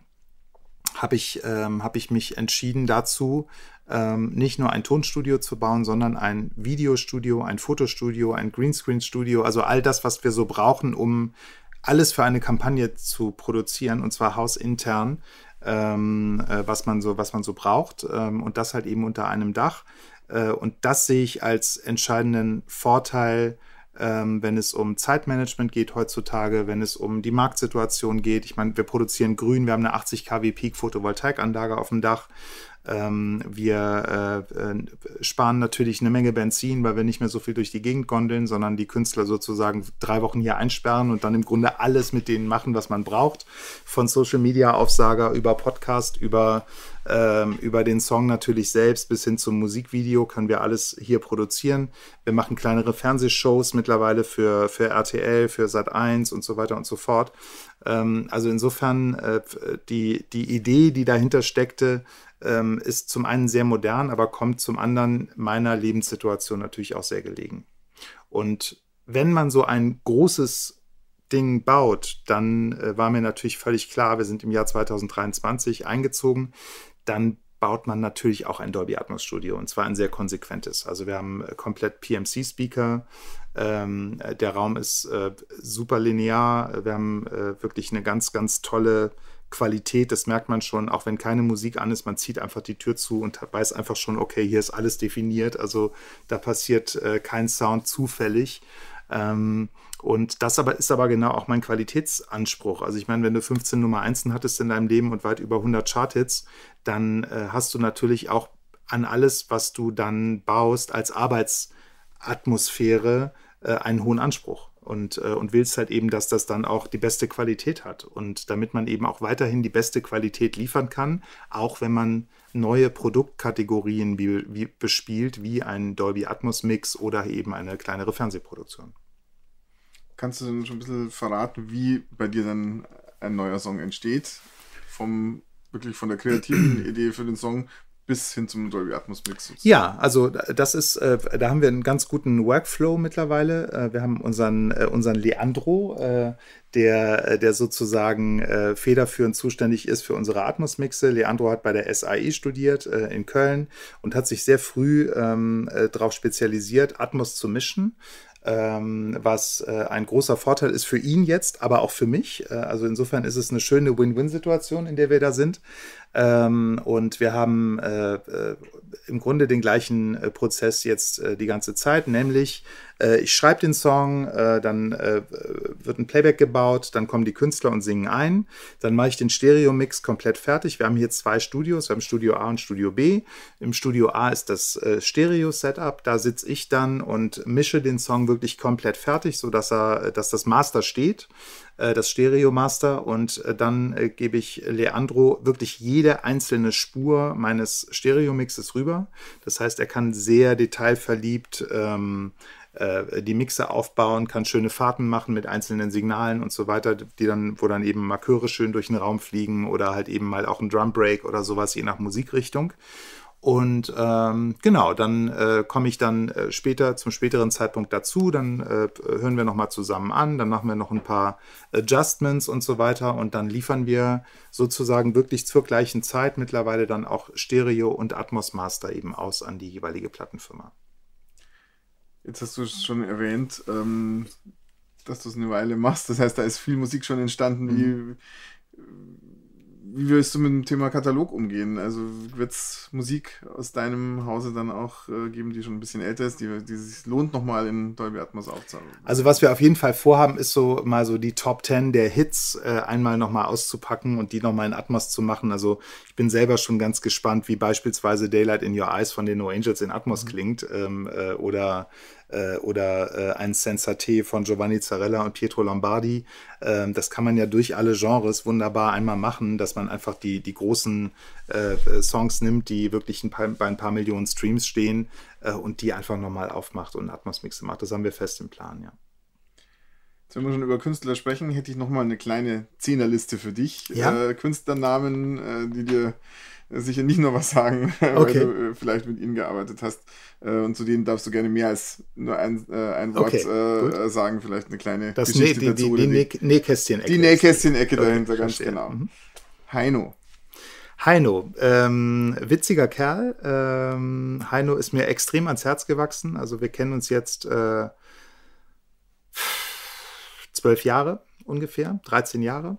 habe ich, ähm, hab ich mich entschieden dazu, ähm, nicht nur ein Tonstudio zu bauen, sondern ein Videostudio, ein Fotostudio, ein Greenscreen-Studio, also all das, was wir so brauchen, um alles für eine Kampagne zu produzieren, und zwar hausintern, ähm, äh, was, man so, was man so braucht, ähm, und das halt eben unter einem Dach. Äh, und das sehe ich als entscheidenden Vorteil ähm, wenn es um Zeitmanagement geht heutzutage, wenn es um die Marktsituation geht. Ich meine, wir produzieren grün, wir haben eine 80 kW Peak Photovoltaikanlage auf dem Dach. Ähm, wir äh, äh, sparen natürlich eine Menge Benzin, weil wir nicht mehr so viel durch die Gegend gondeln, sondern die Künstler sozusagen drei Wochen hier einsperren und dann im Grunde alles mit denen machen, was man braucht. Von Social Media Aufsager über Podcast, über ähm, über den Song natürlich selbst bis hin zum Musikvideo können wir alles hier produzieren. Wir machen kleinere Fernsehshows mittlerweile für, für RTL, für Sat1 und so weiter und so fort. Ähm, also insofern äh, die, die Idee, die dahinter steckte, ähm, ist zum einen sehr modern, aber kommt zum anderen meiner Lebenssituation natürlich auch sehr gelegen. Und wenn man so ein großes Ding baut, dann äh, war mir natürlich völlig klar, wir sind im Jahr 2023 eingezogen, dann baut man natürlich auch ein Dolby Atmos Studio und zwar ein sehr konsequentes. Also wir haben äh, komplett PMC-Speaker, ähm, äh, der Raum ist äh, super linear, wir haben äh, wirklich eine ganz, ganz tolle Qualität, das merkt man schon, auch wenn keine Musik an ist, man zieht einfach die Tür zu und weiß einfach schon, okay, hier ist alles definiert, also da passiert äh, kein Sound zufällig. Ähm, und das aber ist aber genau auch mein Qualitätsanspruch. Also ich meine, wenn du 15 Nummer 1 hattest in deinem Leben und weit über 100 Charthits, dann äh, hast du natürlich auch an alles, was du dann baust als Arbeitsatmosphäre, äh, einen hohen Anspruch und, äh, und willst halt eben, dass das dann auch die beste Qualität hat. Und damit man eben auch weiterhin die beste Qualität liefern kann, auch wenn man neue Produktkategorien wie, wie bespielt, wie ein Dolby Atmos Mix oder eben eine kleinere Fernsehproduktion. Kannst du denn schon ein bisschen verraten, wie bei dir dann ein neuer Song entsteht? Vom, wirklich von der kreativen *clears throat* Idee für den Song bis hin zum Dolby Atmos Mix. Sozusagen. Ja, also das ist, äh, da haben wir einen ganz guten Workflow mittlerweile. Äh, wir haben unseren, äh, unseren Leandro, äh, der, äh, der sozusagen äh, federführend zuständig ist für unsere Atmos Mixe. Leandro hat bei der SAE studiert in Köln und hat sich sehr früh ähm, darauf spezialisiert, Atmos zu mischen. Ähm, was äh, ein großer Vorteil ist für ihn jetzt, aber auch für mich. Äh, also insofern ist es eine schöne Win-Win-Situation, in der wir da sind. Ähm, und wir haben äh, äh im Grunde den gleichen äh, Prozess jetzt äh, die ganze Zeit, nämlich äh, ich schreibe den Song, dann wird ein Playback gebaut, dann kommen die Künstler und singen ein, dann mache ich den Stereo-Mix komplett fertig. Wir haben hier zwei Studios, wir haben Studio A und Studio B. Im Studio A ist das Stereo-Setup, da sitze ich dann und mische den Song wirklich komplett fertig, sodass er, dass das Master steht das Stereo-Master und dann gebe ich Leandro wirklich jede einzelne Spur meines Stereo-Mixes rüber drüber. Das heißt, er kann sehr detailverliebt ähm, äh, die Mixer aufbauen, kann schöne Fahrten machen mit einzelnen Signalen und so weiter, die dann, wo dann eben Marköre schön durch den Raum fliegen oder halt eben mal auch ein Drumbreak oder sowas, je nach Musikrichtung. Und ähm, genau, dann äh, komme ich dann äh, später zum späteren Zeitpunkt dazu. Dann äh, hören wir nochmal zusammen an, dann machen wir noch ein paar Adjustments und so weiter und dann liefern wir sozusagen wirklich zur gleichen Zeit mittlerweile dann auch Stereo und Atmos Master eben aus an die jeweilige Plattenfirma. Jetzt hast du es schon erwähnt, ähm, dass du es eine Weile machst. Das heißt, da ist viel Musik schon entstanden. Mhm. Wie, wie willst du mit dem Thema Katalog umgehen? Also wird es Musik aus deinem Hause dann auch äh, geben, die schon ein bisschen älter ist, die, die sich lohnt, nochmal in Dolby Atmos aufzunehmen? Also was wir auf jeden Fall vorhaben, ist so mal so die Top 10 der Hits äh, einmal nochmal auszupacken und die nochmal in Atmos zu machen. Also ich bin selber schon ganz gespannt, wie beispielsweise Daylight in Your Eyes von den No Angels in Atmos mhm. klingt ähm, äh, oder äh, oder äh, ein Sensate von Giovanni Zarella und Pietro Lombardi. Ähm, das kann man ja durch alle Genres wunderbar einmal machen, dass man einfach die, die großen äh, Songs nimmt, die wirklich ein paar, bei ein paar Millionen Streams stehen äh, und die einfach nochmal aufmacht und Atmos-Mixe macht. Das haben wir fest im Plan, ja. Jetzt, wenn wir schon über Künstler sprechen, hätte ich nochmal eine kleine Zehnerliste für dich. Ja? Äh, Künstlernamen, die dir sicher nicht nur was sagen, *laughs* okay. weil du äh, vielleicht mit ihnen gearbeitet hast. Äh, und zu denen darfst du gerne mehr als nur ein, äh, ein Wort okay, sagen, vielleicht eine kleine das Geschichte die, dazu. Die, die, die Nähkästchen-Ecke. Die Nähkästchen-Ecke okay, dahinter, ganz verstehe. genau. Mhm. Heino. Heino, ähm, witziger Kerl. Ähm, Heino ist mir extrem ans Herz gewachsen. Also wir kennen uns jetzt äh, zwölf Jahre ungefähr, 13 Jahre.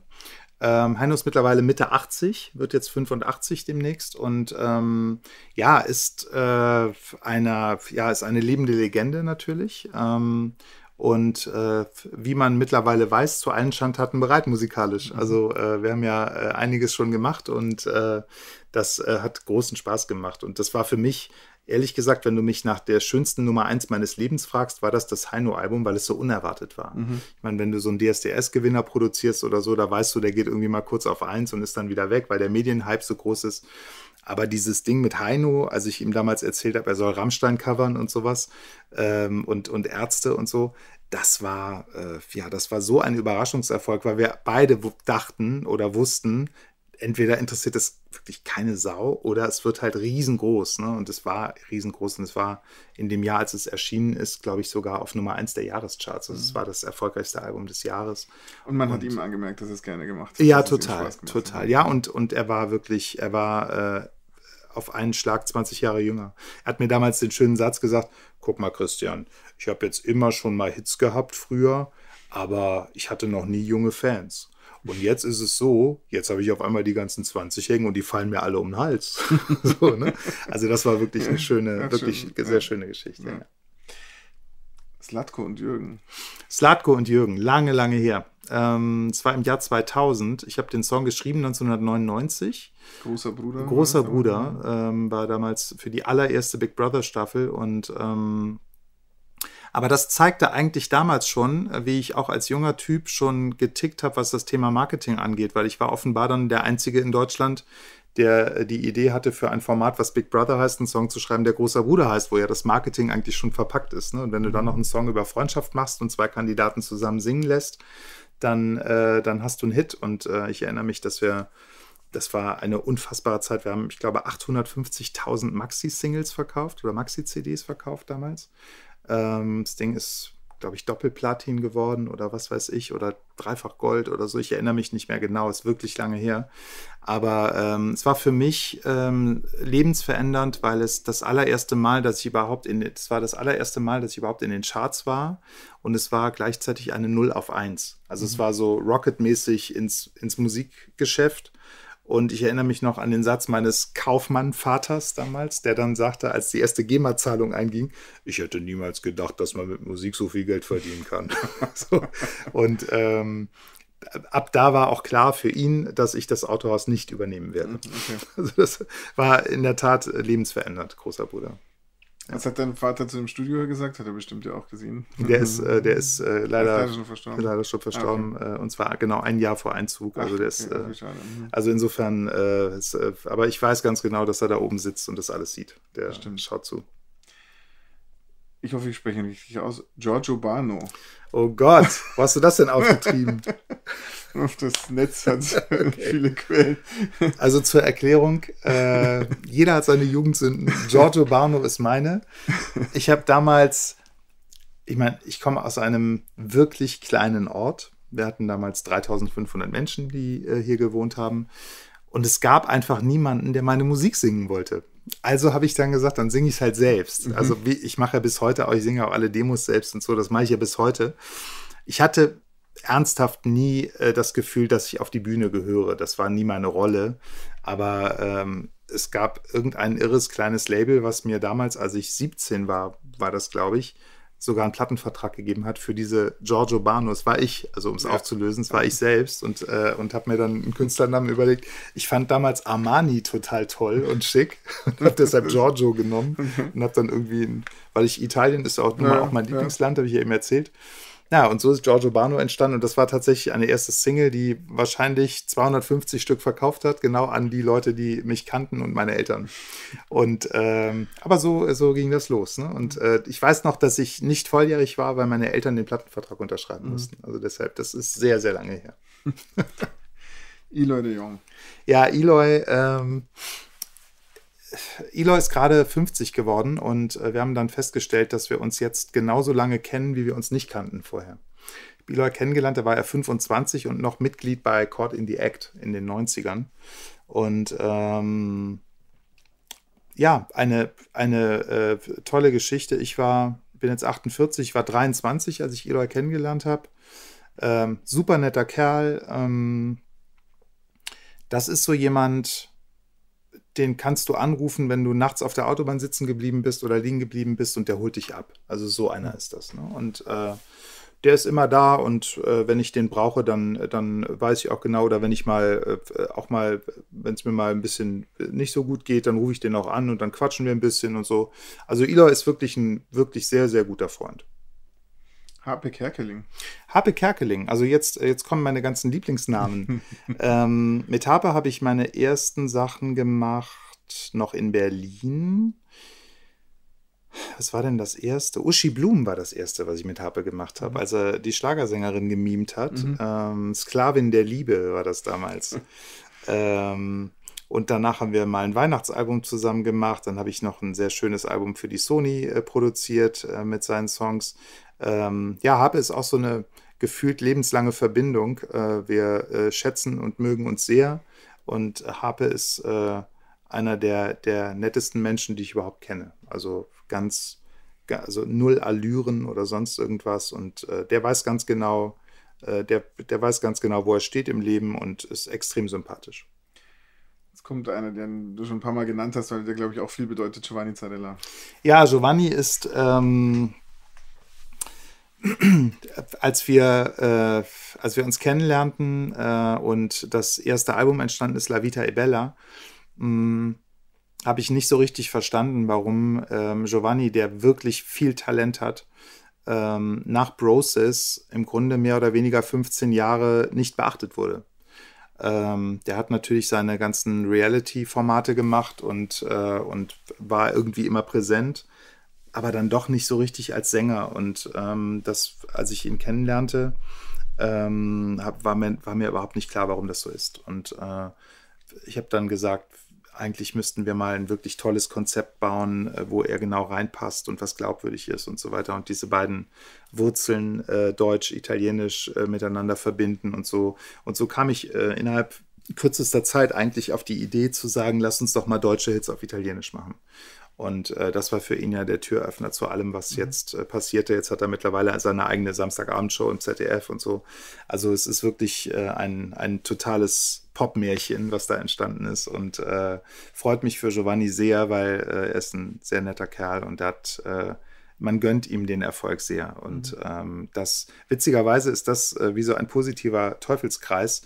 Ähm, Heino ist mittlerweile Mitte 80, wird jetzt 85 demnächst und ähm, ja, ist, äh, eine, ja, ist eine lebende Legende natürlich. Ähm, und äh, wie man mittlerweile weiß, zu allen Schandtaten bereit musikalisch. Mhm. Also äh, wir haben ja äh, einiges schon gemacht und äh, das äh, hat großen Spaß gemacht. Und das war für mich Ehrlich gesagt, wenn du mich nach der schönsten Nummer 1 meines Lebens fragst, war das das Heino-Album, weil es so unerwartet war. Mhm. Ich meine, wenn du so einen DSDS-Gewinner produzierst oder so, da weißt du, der geht irgendwie mal kurz auf 1 und ist dann wieder weg, weil der Medienhype so groß ist. Aber dieses Ding mit Heino, als ich ihm damals erzählt habe, er soll Rammstein covern und sowas ähm, und, und Ärzte und so, das war, äh, ja, das war so ein Überraschungserfolg, weil wir beide dachten oder wussten, entweder interessiert es wirklich keine Sau oder es wird halt riesengroß. Ne? Und es war riesengroß und es war in dem Jahr, als es erschienen ist, glaube ich, sogar auf Nummer 1 der Jahrescharts. Also mhm. es war das erfolgreichste Album des Jahres. Und man und, hat ihm angemerkt, dass er es gerne gemacht hat. Ja, also total, total. Ja, und, und er war wirklich, er war äh, auf einen Schlag 20 Jahre jünger. Er hat mir damals den schönen Satz gesagt, guck mal, Christian, ich habe jetzt immer schon mal Hits gehabt früher, aber ich hatte noch nie junge Fans. Und jetzt ist es so, jetzt habe ich auf einmal die ganzen 20 hängen und die fallen mir alle um den Hals. *laughs* so, ne? Also das war wirklich eine schöne, wirklich schön. sehr ja. schöne Geschichte. Ja. Slatko und Jürgen. Slatko und Jürgen, lange, lange her. Ähm, war im Jahr 2000. Ich habe den Song geschrieben 1999. Großer Bruder. Großer ne? Bruder ähm, war damals für die allererste Big Brother Staffel und ähm, aber das zeigte eigentlich damals schon, äh, wie ich auch als junger Typ schon getickt habe, was das Thema Marketing angeht, weil ich war offenbar dann der Einzige in Deutschland, der äh, die Idee hatte, für ein Format, was Big Brother heißt, einen Song zu schreiben, der großer Bruder heißt, wo ja das Marketing eigentlich schon verpackt ist. Ne? Und wenn du dann noch einen Song über Freundschaft machst und zwei Kandidaten zusammen singen lässt, dann, äh, dann hast du einen Hit. Und äh, ich erinnere mich, dass wir, das war eine unfassbare Zeit. Wir haben, ich glaube, 850.000 Maxi-Singles verkauft oder Maxi-CDs verkauft damals. Ähm, das Ding ist, glaube ich, Doppelplatin geworden oder was weiß ich oder dreifach Gold oder so. Ich erinnere mich nicht mehr genau, ist wirklich lange her. Aber ähm, es war für mich ähm, lebensverändernd, weil es das allererste Mal, dass ich überhaupt in, es war das allererste Mal, dass ich überhaupt in den Charts war und es war gleichzeitig eine 0 auf 1. Also mhm. es war so rocketmäßig ins, ins Musikgeschäft und ich erinnere mich noch an den Satz meines Kaufmannvaters damals, der dann sagte, als die erste GEMA-Zahlung einging, ich hätte niemals gedacht, dass man mit Musik so viel Geld verdienen kann. *laughs* so. Und ähm, ab da war auch klar für ihn, dass ich das Autohaus nicht übernehmen werde. Mhm, okay. *laughs* Also das war in der Tat lebensverändert, großer Bruder. Was hat dein Vater zu dem Studio gesagt? Hat er bestimmt ja auch gesehen. Der ist, äh, der ist äh, leider, leider, schon verstorben. Leider schon ah, verstorben okay. äh, und zwar genau ein Jahr vor Einzug. Also Ach, also, der ist, okay, äh, also insofern, äh, ist, äh, aber ich weiß ganz genau, dass er da oben sitzt und das alles sieht. Der bestimmt. schaut zu. Ich hoffe, ich spreche ihn richtig aus. Giorgio Bano. Oh Gott, wo hast du das denn aufgetrieben? *laughs* auf das Netz hat *laughs* okay. viele Quellen. Also zur Erklärung, äh, jeder hat seine Jugendsünden. Giorgio Barno ist meine. Ich habe damals, ich meine, ich komme aus einem wirklich kleinen Ort. Wir hatten damals 3500 Menschen, die äh, hier gewohnt haben. Und es gab einfach niemanden, der meine Musik singen wollte. Also habe ich dann gesagt, dann singe ich es halt selbst. Also mhm. Also wie, ich mache ja bis heute auch, ich singe auch alle Demos selbst und so, das mache ich ja bis heute. Ich hatte ernsthaft nie äh, das Gefühl, dass ich auf die Bühne gehöre. Das war nie meine Rolle. Aber ähm, es gab irgendein irres kleines Label, was mir damals, als ich 17 war, war das, glaube ich, sogar einen Plattenvertrag gegeben hat für diese Giorgio Bano. Es war ich, also um es ja. aufzulösen, es war ich selbst und, äh, und habe mir dann einen Künstlernamen überlegt. Ich fand damals Armani total toll und schick *laughs* und habe deshalb Giorgio genommen mhm. und habe dann irgendwie, weil ich Italien ist auch, ja, auch mein Lieblingsland, ja. habe ich ja eben erzählt. Ja, und so ist Giorgio Bano entstanden und das war tatsächlich eine erste Single, die wahrscheinlich 250 Stück verkauft hat, genau an die Leute, die mich kannten und meine Eltern. Und ähm, aber so, so ging das los. Ne? Und äh, ich weiß noch, dass ich nicht volljährig war, weil meine Eltern den Plattenvertrag unterschreiben mhm. mussten. Also deshalb, das ist sehr, sehr lange her. *laughs* Eloy de Jong. Ja, Eloy, ähm, Eloy ist gerade 50 geworden und äh, wir haben dann festgestellt, dass wir uns jetzt genauso lange kennen, wie wir uns nicht kannten vorher. Ich habe Eloy kennengelernt, da war er 25 und noch Mitglied bei Court in the Act in den 90ern. Und ähm, ja, eine, eine äh, tolle Geschichte. Ich war, bin jetzt 48, war 23, als ich Eloy kennengelernt habe. Ähm, super netter Kerl. Ähm, das ist so jemand, den kannst du anrufen, wenn du nachts auf der Autobahn sitzen geblieben bist oder liegen geblieben bist und der holt dich ab. Also so einer mhm. ist das. Ne? Und äh, der ist immer da und äh, wenn ich den brauche, dann, dann weiß ich auch genau, oder wenn ich mal äh, auch mal, wenn es mir mal ein bisschen nicht so gut geht, dann rufe ich den auch an und dann quatschen wir ein bisschen und so. Also Eloy ist wirklich ein wirklich sehr, sehr guter Freund. Harpe Kerkeling. Harpe Kerkeling. Also jetzt, äh, jetzt kommen meine ganzen Lieblingsnamen. *laughs* ähm, mit Harpe habe ich meine ersten Sachen gemacht, noch in Berlin. Was war denn das erste? Uschi Blum war das erste, was ich mit Harpe gemacht habe, mhm. als er die Schlagersängerin gemimt hat. Mhm. Ähm, Sklavin der Liebe war das damals. *laughs* ähm, und danach haben wir mal ein Weihnachtsalbum zusammen gemacht. Dann habe ich noch ein sehr schönes Album für die Sony äh, produziert äh, mit seinen Songs. Ähm, ja, habe ist auch so eine gefühlt lebenslange Verbindung. Äh, wir äh, schätzen und mögen uns sehr. Und Harpe ist äh, einer der, der nettesten Menschen, die ich überhaupt kenne. Also ganz, also null Allüren oder sonst irgendwas. Und äh, der weiß ganz genau, äh, der, der weiß ganz genau, wo er steht im Leben und ist extrem sympathisch. Jetzt kommt einer, den du schon ein paar Mal genannt hast, weil der, glaube ich, auch viel bedeutet, Giovanni Zarella. Ja, Giovanni ist, ähm, *clears throat* als, wir, äh, als wir uns kennenlernten äh, und das erste Album entstanden ist, La Vita e Bella, mm, habe ich nicht so richtig verstanden, warum ähm, Giovanni, der wirklich viel Talent hat, ähm, nach Brosis im Grunde mehr oder weniger 15 Jahre nicht beachtet wurde. Ähm, der hat natürlich seine ganzen Reality-Formate gemacht und, äh, und war irgendwie immer präsent, aber dann doch nicht so richtig als Sänger. Und ähm, das, als ich ihn kennenlernte, ähm, hab, war, mir, war, mir, überhaupt nicht klar, warum das so ist. Und äh, ich habe dann gesagt, eigentlich müssten wir mal ein wirklich tolles Konzept bauen, äh, wo er genau reinpasst und was glaubwürdig ist und so weiter. Und diese beiden Wurzeln, äh, Deutsch, Italienisch, äh, miteinander verbinden und so. Und so kam ich äh, innerhalb kürzester Zeit eigentlich auf die Idee zu sagen, lass uns doch mal deutsche Hits auf Italienisch machen. Und äh, das war für ihn ja der Türöffner zu allem, was mhm. jetzt äh, passierte. Jetzt hat er mittlerweile seine eigene Samstagabendshow im ZDF und so. Also es ist wirklich äh, ein, ein totales Popmärchen, was da entstanden ist. Und äh, freut mich für Giovanni sehr, weil äh, er ist ein sehr netter Kerl und hat äh, man gönnt ihm den Erfolg sehr. Und mhm. ähm, das witzigerweise ist das äh, wie so ein positiver Teufelskreis.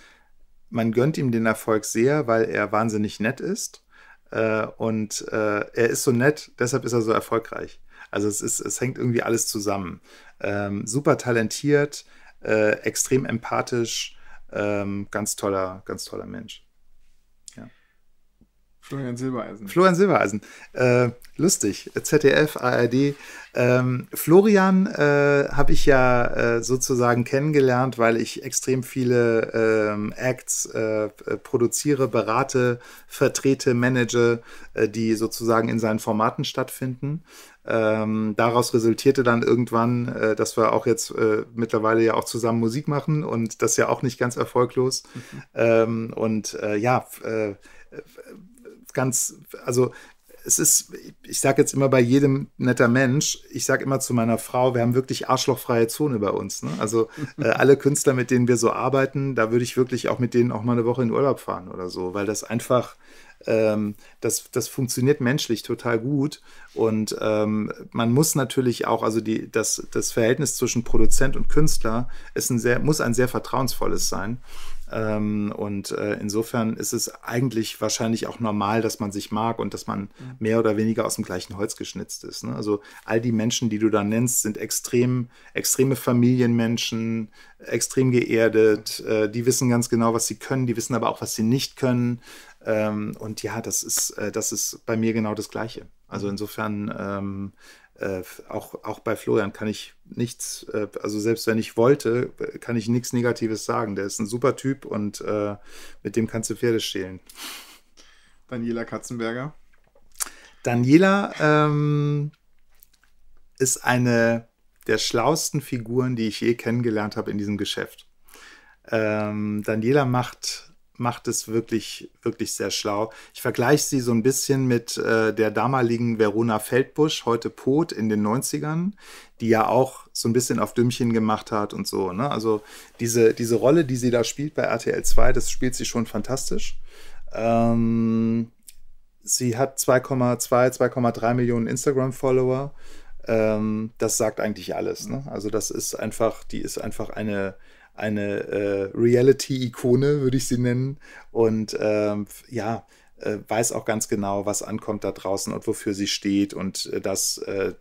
Man gönnt ihm den Erfolg sehr, weil er wahnsinnig nett ist. Äh, und äh, er ist so nett, deshalb ist er so erfolgreich. Also es, ist, es hängt irgendwie alles zusammen. Ähm, super talentiert, äh, extrem empathisch, ähm, ganz toller, ganz toller Mensch. Florian Silbereisen. Florian Silbereisen. Äh, lustig. ZDF, ARD. Ähm, Florian äh, habe ich ja äh, sozusagen kennengelernt, weil ich extrem viele ähm, Acts äh, äh, produziere, berate, vertrete, manage, äh, die sozusagen in seinen Formaten stattfinden. Ähm, daraus resultierte dann irgendwann, äh, dass wir auch jetzt äh, mittlerweile ja auch zusammen Musik machen und das ja auch nicht ganz erfolglos. Mhm. Ähm, und äh, ja, ganz, also es ist, ich sage jetzt immer bei jedem netter Mensch, ich sage immer zu meiner Frau, wir haben wirklich arschlochfreie Zone bei uns. Ne? Also *laughs* äh, alle Künstler, mit denen wir so arbeiten, da würde ich wirklich auch mit denen auch mal eine Woche in Urlaub fahren oder so, weil das einfach, ähm, das, das funktioniert menschlich total gut. Und ähm, man muss natürlich auch, also die, das, das Verhältnis zwischen Produzent und Künstler ist ein sehr, muss ein sehr vertrauensvolles sein. Ähm, und äh, insofern ist es eigentlich wahrscheinlich auch normal, dass man sich mag und dass man mhm. mehr oder weniger aus dem gleichen Holz geschnitzt ist. Ne? Also all die Menschen, die du da nennst, sind extrem, extreme Familienmenschen, extrem geerdet, äh, die wissen ganz genau, was sie können, die wissen aber auch, was sie nicht können. Ähm, und ja, das ist, äh, das ist bei mir genau das Gleiche. Also mhm. insofern ähm, äh, auch, auch bei Florian kann ich nichts, äh, also selbst wenn ich wollte, kann ich nichts Negatives sagen. Der ist ein super Typ und äh, mit dem kannst du Pferde stehlen. Daniela Katzenberger. Daniela ähm, ist eine der schlauesten Figuren, die ich je kennengelernt habe in diesem Geschäft. Ähm, Daniela macht macht es wirklich, wirklich sehr schlau. Ich vergleiche sie so ein bisschen mit äh, der damaligen Verona Feldbusch, heute Pot in den 90ern, die ja auch so ein bisschen auf Dümmchen gemacht hat und so. Ne? Also diese, diese Rolle, die sie da spielt bei RTL 2, das spielt sie schon fantastisch. Ähm, sie hat 2,2, 2,3 Millionen Instagram-Follower. Ähm, das sagt eigentlich alles. Ne? Also das ist einfach, die ist einfach eine eine äh, Reality-Ikone, würde ich sie nennen. Und ähm, ja, äh, weiß auch ganz genau, was ankommt da draußen und wofür sie steht und äh, dass, äh,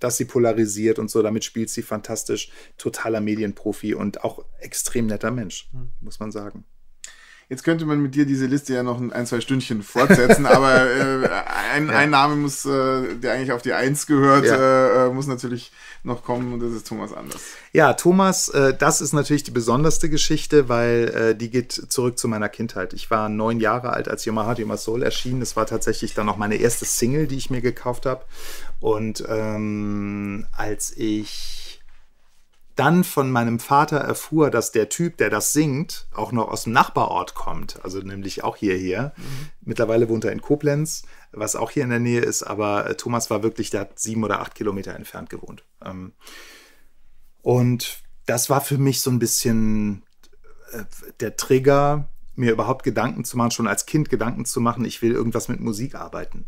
dass sie polarisiert und so. Damit spielt sie fantastisch. Totaler Medienprofi und auch extrem netter Mensch, hm. muss man sagen. Jetzt könnte man mit dir diese Liste ja noch ein, zwei Stündchen fortsetzen, *laughs* aber äh, ein, ja. ein, Name muss, äh, der eigentlich auf die Eins gehört, ja. Äh, äh, muss natürlich noch kommen und das ist Thomas Anders. Ja, Thomas, äh, das ist natürlich die besonderste Geschichte, weil äh, die geht zurück zu meiner Kindheit. Ich war neun Jahre alt, als Yamaha Yuma Soul erschien. Das war tatsächlich dann auch meine erste Single, die ich mir gekauft habe. Und ähm, als ich dann von meinem Vater erfuhr, dass der Typ, der das singt, auch noch aus dem Nachbarort kommt, also nämlich auch hierher. Mhm. Mittlerweile wohnt er in Koblenz, was auch hier in der Nähe ist, aber äh, Thomas war wirklich, der hat sieben oder acht Kilometer entfernt gewohnt. Ähm, und das war für mich so ein bisschen äh, der Trigger, mir überhaupt Gedanken zu machen, schon als Kind Gedanken zu machen, ich will irgendwas mit Musik arbeiten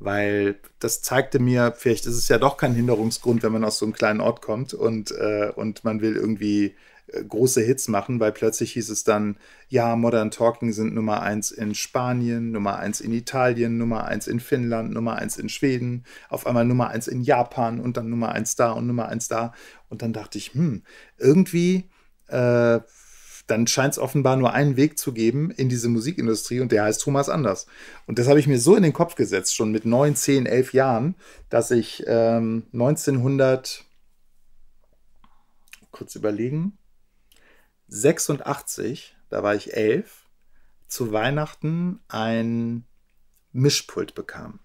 weil das zeigte mir, vielleicht ist es ja doch kein Hinderungsgrund, wenn man aus so einem kleinen Ort kommt und, äh, und man will irgendwie äh, große Hits machen, weil plötzlich hieß es dann, ja, Modern Talking sind Nummer eins in Spanien, Nummer eins in Italien, Nummer eins in Finnland, Nummer eins in Schweden, auf einmal Nummer eins in Japan und dann Nummer eins da und Nummer eins da. Und dann dachte ich, hm, irgendwie äh, dann scheint es offenbar nur einen Weg zu geben in diese Musikindustrie und der heißt Thomas Anders. Und das habe ich mir so in den Kopf gesetzt, schon mit neun, zehn, elf Jahren, dass ich ähm, 1900, kurz überlegen, 86, da war ich elf, zu Weihnachten ein Mischpult bekam.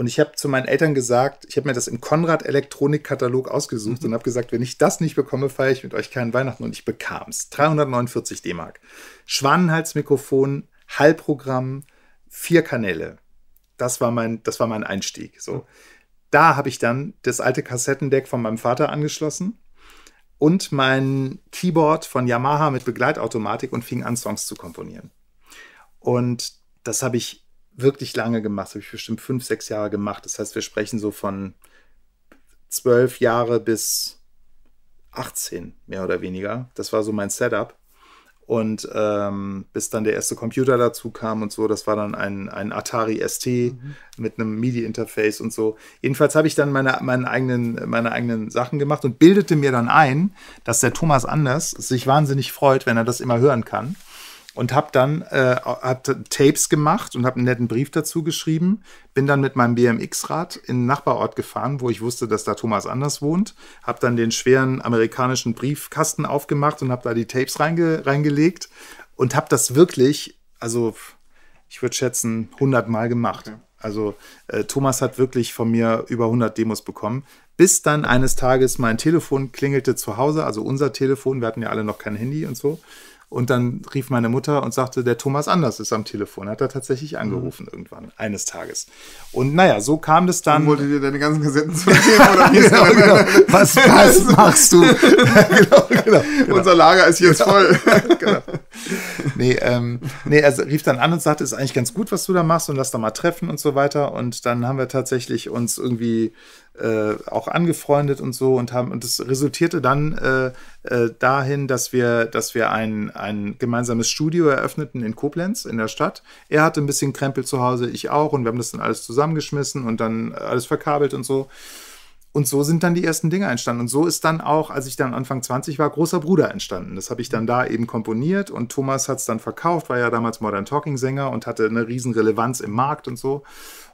Und ich habe zu meinen Eltern gesagt, ich habe mir das im Konrad-Elektronik-Katalog ausgesucht mhm. und habe gesagt, wenn ich das nicht bekomme, feiere ich mit euch keinen Weihnachten. Und ich bekam es. 349 D-Mark. Schwanenhalsmikrofon, Hallprogramm, vier Kanäle. Das war mein, das war mein Einstieg. So. Mhm. Da habe ich dann das alte Kassettendeck von meinem Vater angeschlossen und mein Keyboard von Yamaha mit Begleitautomatik und fing an, Songs zu komponieren. Und das habe ich wirklich lange gemacht. Das habe ich bestimmt fünf, sechs Jahre gemacht. Das heißt, wir sprechen so von zwölf Jahre bis 18, mehr oder weniger. Das war so mein Setup. Und ähm, bis dann der erste Computer dazu kam und so, das war dann ein, ein Atari ST mhm. mit einem MIDI-Interface und so. Jedenfalls habe ich dann meine, meine, eigenen, meine eigenen Sachen gemacht und bildete mir dann ein, dass der Thomas Anders sich wahnsinnig freut, wenn er das immer hören kann und habe dann äh, hab Tapes gemacht und habe einen netten Brief dazu geschrieben. Bin dann mit meinem BMX-Rad in den Nachbarort gefahren, wo ich wusste, dass da Thomas Anders wohnt. Habe dann den schweren amerikanischen Briefkasten aufgemacht und habe da die Tapes reinge reingelegt und habe das wirklich, also ich würde schätzen, 100 Mal gemacht. Okay. Also äh, Thomas hat wirklich von mir über 100 Demos bekommen, bis dann eines Tages mein Telefon klingelte zu Hause, also unser Telefon, wir hatten ja alle noch kein Handy und so. Und dann rief meine Mutter und sagte, der Thomas Anders ist am Telefon. Hat er tatsächlich mhm. angerufen mhm. irgendwann, eines Tages. Und naja, so kam das dann. Und wollte dir deine ganzen Kassetten zurückgeben oder *laughs* genau, genau. Was, *laughs* was machst du? *laughs* genau, genau, genau, Unser Lager ist jetzt genau. voll. genau. Nee, ähm, nee, er rief dann an und sagte, ist eigentlich ganz gut, was du da machst und lass da mal treffen und so weiter. Und dann haben wir tatsächlich uns irgendwie äh, auch angefreundet und so und haben und das resultierte dann äh, äh, dahin, dass wir, dass wir ein, ein gemeinsames Studio eröffneten in Koblenz in der Stadt. Er hatte ein bisschen Krempel zu Hause, ich auch und wir haben das dann alles zusammengeschmissen und dann alles verkabelt und so. Und so sind dann die ersten Dinge entstanden. Und so ist dann auch, als ich dann Anfang 20 war, großer Bruder entstanden. Das habe ich dann da eben komponiert und Thomas hat es dann verkauft, war ja damals Modern Talking Sänger und hatte eine riesen Relevanz im Markt und so.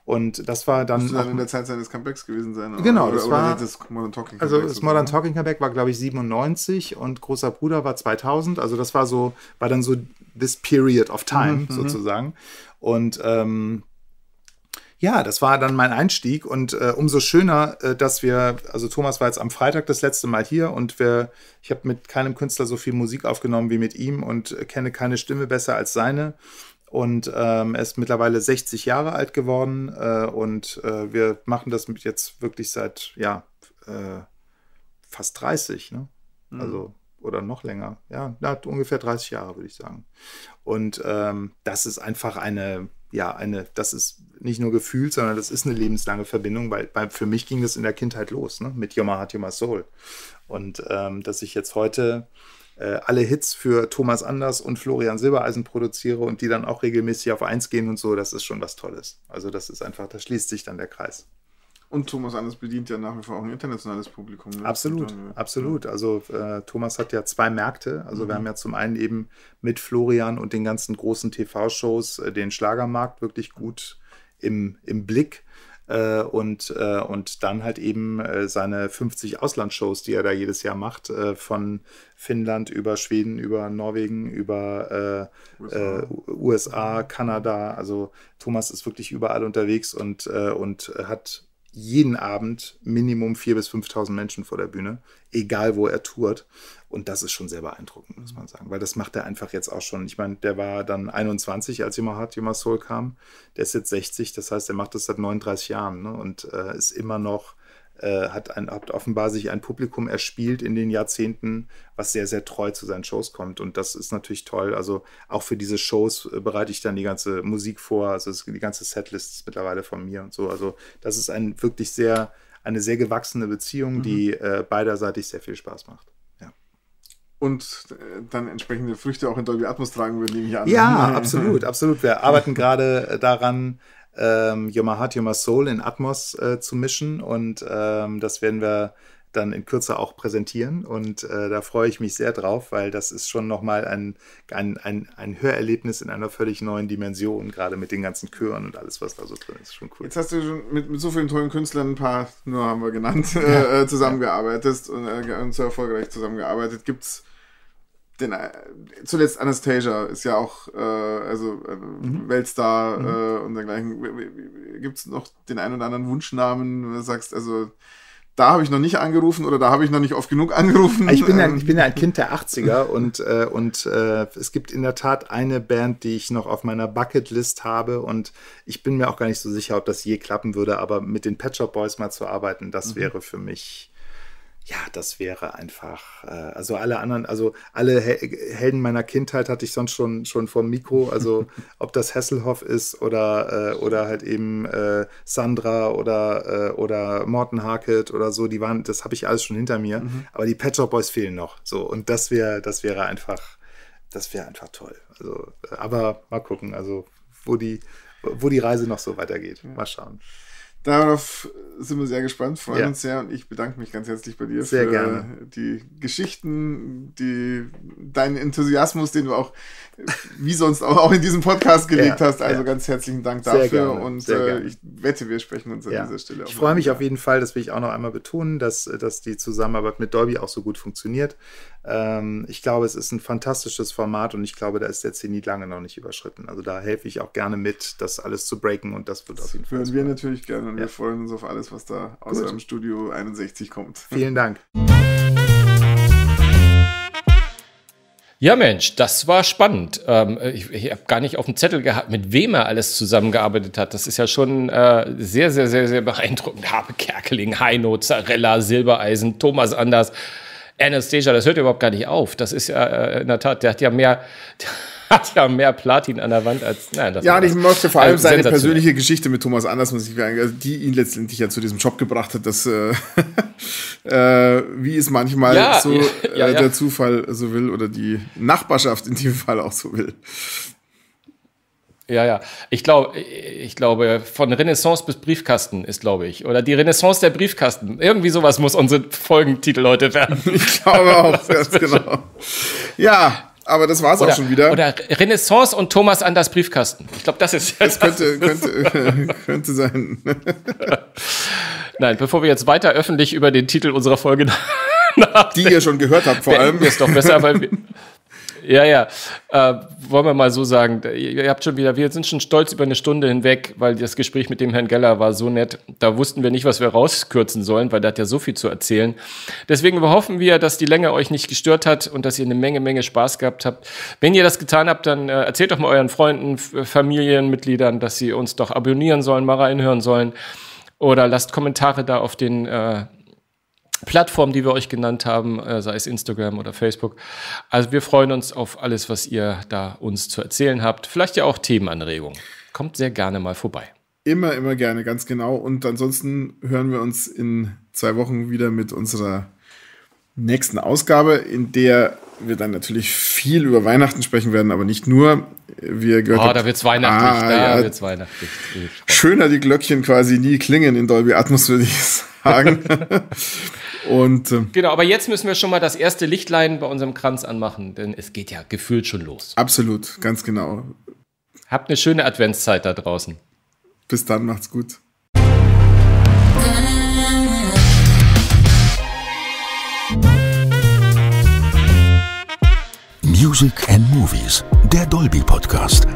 Und das war dann. Das dann in der Zeit seines Comebacks gewesen sein. Oder? Genau, das oder, war, oder also das Modern Talking Comeback. Also das Modern Talking Comeback war, glaube ich, 97 und Großer Bruder war 2000. Also das war so, war dann so this period of time mhm, mhm, sozusagen. Und ähm, ja, das war dann mein Einstieg und äh, umso schöner, äh, dass wir, also Thomas war jetzt am Freitag das letzte Mal hier und wir, ich habe mit keinem Künstler so viel Musik aufgenommen wie mit ihm und äh, kenne keine Stimme besser als seine und ähm, er ist mittlerweile 60 Jahre alt geworden äh, und äh, wir machen das jetzt wirklich seit, ja, äh, fast 30, ne? Mhm. Also, oder noch länger, ja, na, ungefähr 30 Jahre, würde ich sagen. Und ähm, das ist einfach eine, ja, eine, das ist nicht nur gefühlt, sondern das ist eine lebenslange Verbindung, weil, weil für mich ging das in der Kindheit los, ne? Mit Yoma Hat Yoma Soul. Und ähm, dass ich jetzt heute äh, alle Hits für Thomas Anders und Florian Silbereisen produziere und die dann auch regelmäßig auf eins gehen und so, das ist schon was Tolles. Also das ist einfach, da schließt sich dann der Kreis. Und Thomas Anders bedient ja nach wie vor auch ein internationales Publikum. Ne? Absolut, absolut. Also äh, Thomas hat ja zwei Märkte. Also mhm. wir haben ja zum einen eben mit Florian und den ganzen großen TV-Shows äh, den Schlagermarkt wirklich gut im, im Blick äh, und, äh, und dann halt eben äh, seine 50 Auslandsshows, die er da jedes Jahr macht, äh, von Finnland über Schweden, über Norwegen, über äh, USA. Äh, USA. Kanada. Also Thomas ist wirklich überall unterwegs und, und hat jeden Abend Minimum 4.000 bis 5.000 Menschen vor der Bühne, egal wo er tourt. Und das ist schon sehr beeindruckend, muss man sagen, weil das macht er einfach jetzt auch schon. Ich meine, der war dann 21, als Yamaha Soul kam. Der ist jetzt 60, das heißt, er macht das seit 39 Jahren ne? und äh, ist immer noch äh, hat, ein, hat offenbar sich ein Publikum erspielt in den Jahrzehnten, was sehr, sehr treu zu seinen Shows kommt. Und das ist natürlich toll. Also auch für diese Shows äh, bereite ich dann die ganze Musik vor, also die ganze Setlist ist mittlerweile von mir und so. Also das ist ein wirklich sehr, eine sehr gewachsene Beziehung, mhm. die äh, beiderseitig sehr viel Spaß macht und äh, dann entsprechende Früchte auch in Dolby Atmos tragen würden, nehme ich an. Ja, absolut, *laughs* absolut. Wir arbeiten gerade äh, daran, ähm, Your Heart, Your Soul in Atmos äh, zu mischen. Und ähm, das werden wir dann in Kürze auch präsentieren. Und äh, da freue ich mich sehr drauf, weil das ist schon nochmal ein, ein, ein, ein Hörerlebnis in einer völlig neuen Dimension, gerade mit den ganzen Chören und alles, was da so drin ist. Schon cool. Jetzt hast du schon mit, mit so vielen tollen Künstlern, ein paar nur haben wir genannt, ja. *laughs* äh, zusammengearbeitet und, äh, und so erfolgreich zusammengearbeitet. Gibt es den, äh, zuletzt Anastasia ist ja auch äh, also äh, mhm. Weltstar mhm. Äh, und dergleichen. Gibt es noch den einen oder anderen Wunschnamen, wo du sagst, also da habe ich noch nicht angerufen oder da habe ich noch nicht oft genug angerufen. Ich bin ja, ähm. ich bin ja ein Kind der 80er *laughs* und, äh, und äh, es gibt in der Tat eine Band, die ich noch auf meiner Bucketlist habe und ich bin mir auch gar nicht so sicher, ob das je klappen würde, aber mit den Pet Shop Boys mal zu arbeiten, das mhm. wäre für mich ja, das wäre einfach, äh, also alle anderen, also alle Helden meiner Kindheit hatte ich sonst schon, schon dem Mikro, also *laughs* ob das Hasselhoff ist oder, äh, oder halt eben äh, Sandra oder, äh, oder Morten Harkett oder so, die waren, das habe ich alles schon hinter mir, mhm. aber die Pet Shop Boys fehlen noch, so, und das wäre, das wäre einfach, das wäre einfach toll, also, aber mal gucken, also, wo die, wo die Reise noch so weitergeht, mal schauen. Darauf sind wir sehr gespannt, freuen ja. uns sehr und ich bedanke mich ganz herzlich bei dir sehr für gerne. die Geschichten, die, deinen Enthusiasmus, den du auch wie sonst auch, auch in diesem Podcast gelegt ja, hast. Also ja. ganz herzlichen Dank dafür und äh, ich wette, wir sprechen uns an dieser Stelle. Ich freue mich auf jeden Fall, das will ich auch noch einmal betonen, dass, äh, dass die Zusammenarbeit mit Dolby auch so gut funktioniert. Ähm, ich glaube, es ist ein fantastisches Format und ich glaube, da ist der Zenit lange noch nicht überschritten. Also da helfe ich auch gerne mit, das alles zu breaken und das wird das auf jeden Fall. Würden wir natürlich gerne und ja. wir freuen uns auf alles, was da außer Gut. Studio 61 kommt. Vielen Dank. Ja, Mensch, das war spannend. Ähm, ich, ich habe gar nicht auf dem Zettel gehabt, mit wem er alles zusammengearbeitet hat. Das ist ja schon äh, sehr, sehr, sehr, sehr beeindruckend. Habe Kerkeling, Heino, Zarella, Silbereisen, Thomas Anders. Anastasia, das hört überhaupt gar nicht auf. Das ist ja äh, in der Tat, der hat ja mehr. *laughs* hat ja mehr Platin an der Wand als. Nein, das ja, und ich möchte vor allem also seine persönliche Geschichte mit Thomas Andersmann, sich ich sagen, also die ihn letztendlich ja zu diesem Job gebracht hat, dass, äh, *laughs* äh, wie es manchmal ja, so äh, ja, ja, der Zufall so will oder die Nachbarschaft in dem Fall auch so will. Ja, ja. Ich glaube, ich glaube, von Renaissance bis Briefkasten ist, glaube ich, oder die Renaissance der Briefkasten. Irgendwie sowas muss unsere Folgentitel heute werden. *laughs* Ich glaube auch, *laughs* ganz genau. Ja, aber das war's oder, auch schon wieder. Oder Renaissance und Thomas Anders Briefkasten. Ich glaube, das ist. Ja das, das könnte, könnte, *laughs* könnte sein. Nein, bevor wir jetzt weiter öffentlich über den Titel unserer Folge nachdenken. Die ihr schon gehört habt, vor allem. Ist doch besser, weil wir, ja, ja. Äh, wollen wir mal so sagen, ihr habt schon wieder, wir sind schon stolz über eine Stunde hinweg, weil das Gespräch mit dem Herrn Geller war so nett. Da wussten wir nicht, was wir rauskürzen sollen, weil der hat ja so viel zu erzählen. Deswegen hoffen wir, dass die Länge euch nicht gestört hat und dass ihr eine Menge, Menge Spaß gehabt habt. Wenn ihr das getan habt, dann äh, erzählt doch mal euren Freunden, Familienmitgliedern, dass sie uns doch abonnieren sollen, mal reinhören sollen. Oder lasst Kommentare da auf den äh, Plattformen, die wir euch genannt haben, äh, sei es Instagram oder Facebook. Also wir freuen uns auf alles, was ihr da uns zu erzählen habt. Vielleicht ja auch Themenanregungen. Kommt sehr gerne mal vorbei. Immer, immer gerne, ganz genau. Und ansonsten hören wir uns in zwei Wochen wieder mit unserer nächsten Ausgabe, in der wir dann natürlich viel über Weihnachten sprechen werden, aber nicht nur. Wir gehört oh, da wird's weihnachtlich. Ah, da ja, wird's weihnachtlich. Schöner die Glöckchen quasi nie klingen in Dolby Atmos, würde ich sagen. *laughs* *laughs* Und, ähm, genau, aber jetzt müssen wir schon mal das erste Lichtlein bei unserem Kranz anmachen, denn es geht ja gefühlt schon los. Absolut, ganz genau. Habt eine schöne Adventszeit da draußen. Bis dann, macht's gut. Music and Movies, der Dolby Podcast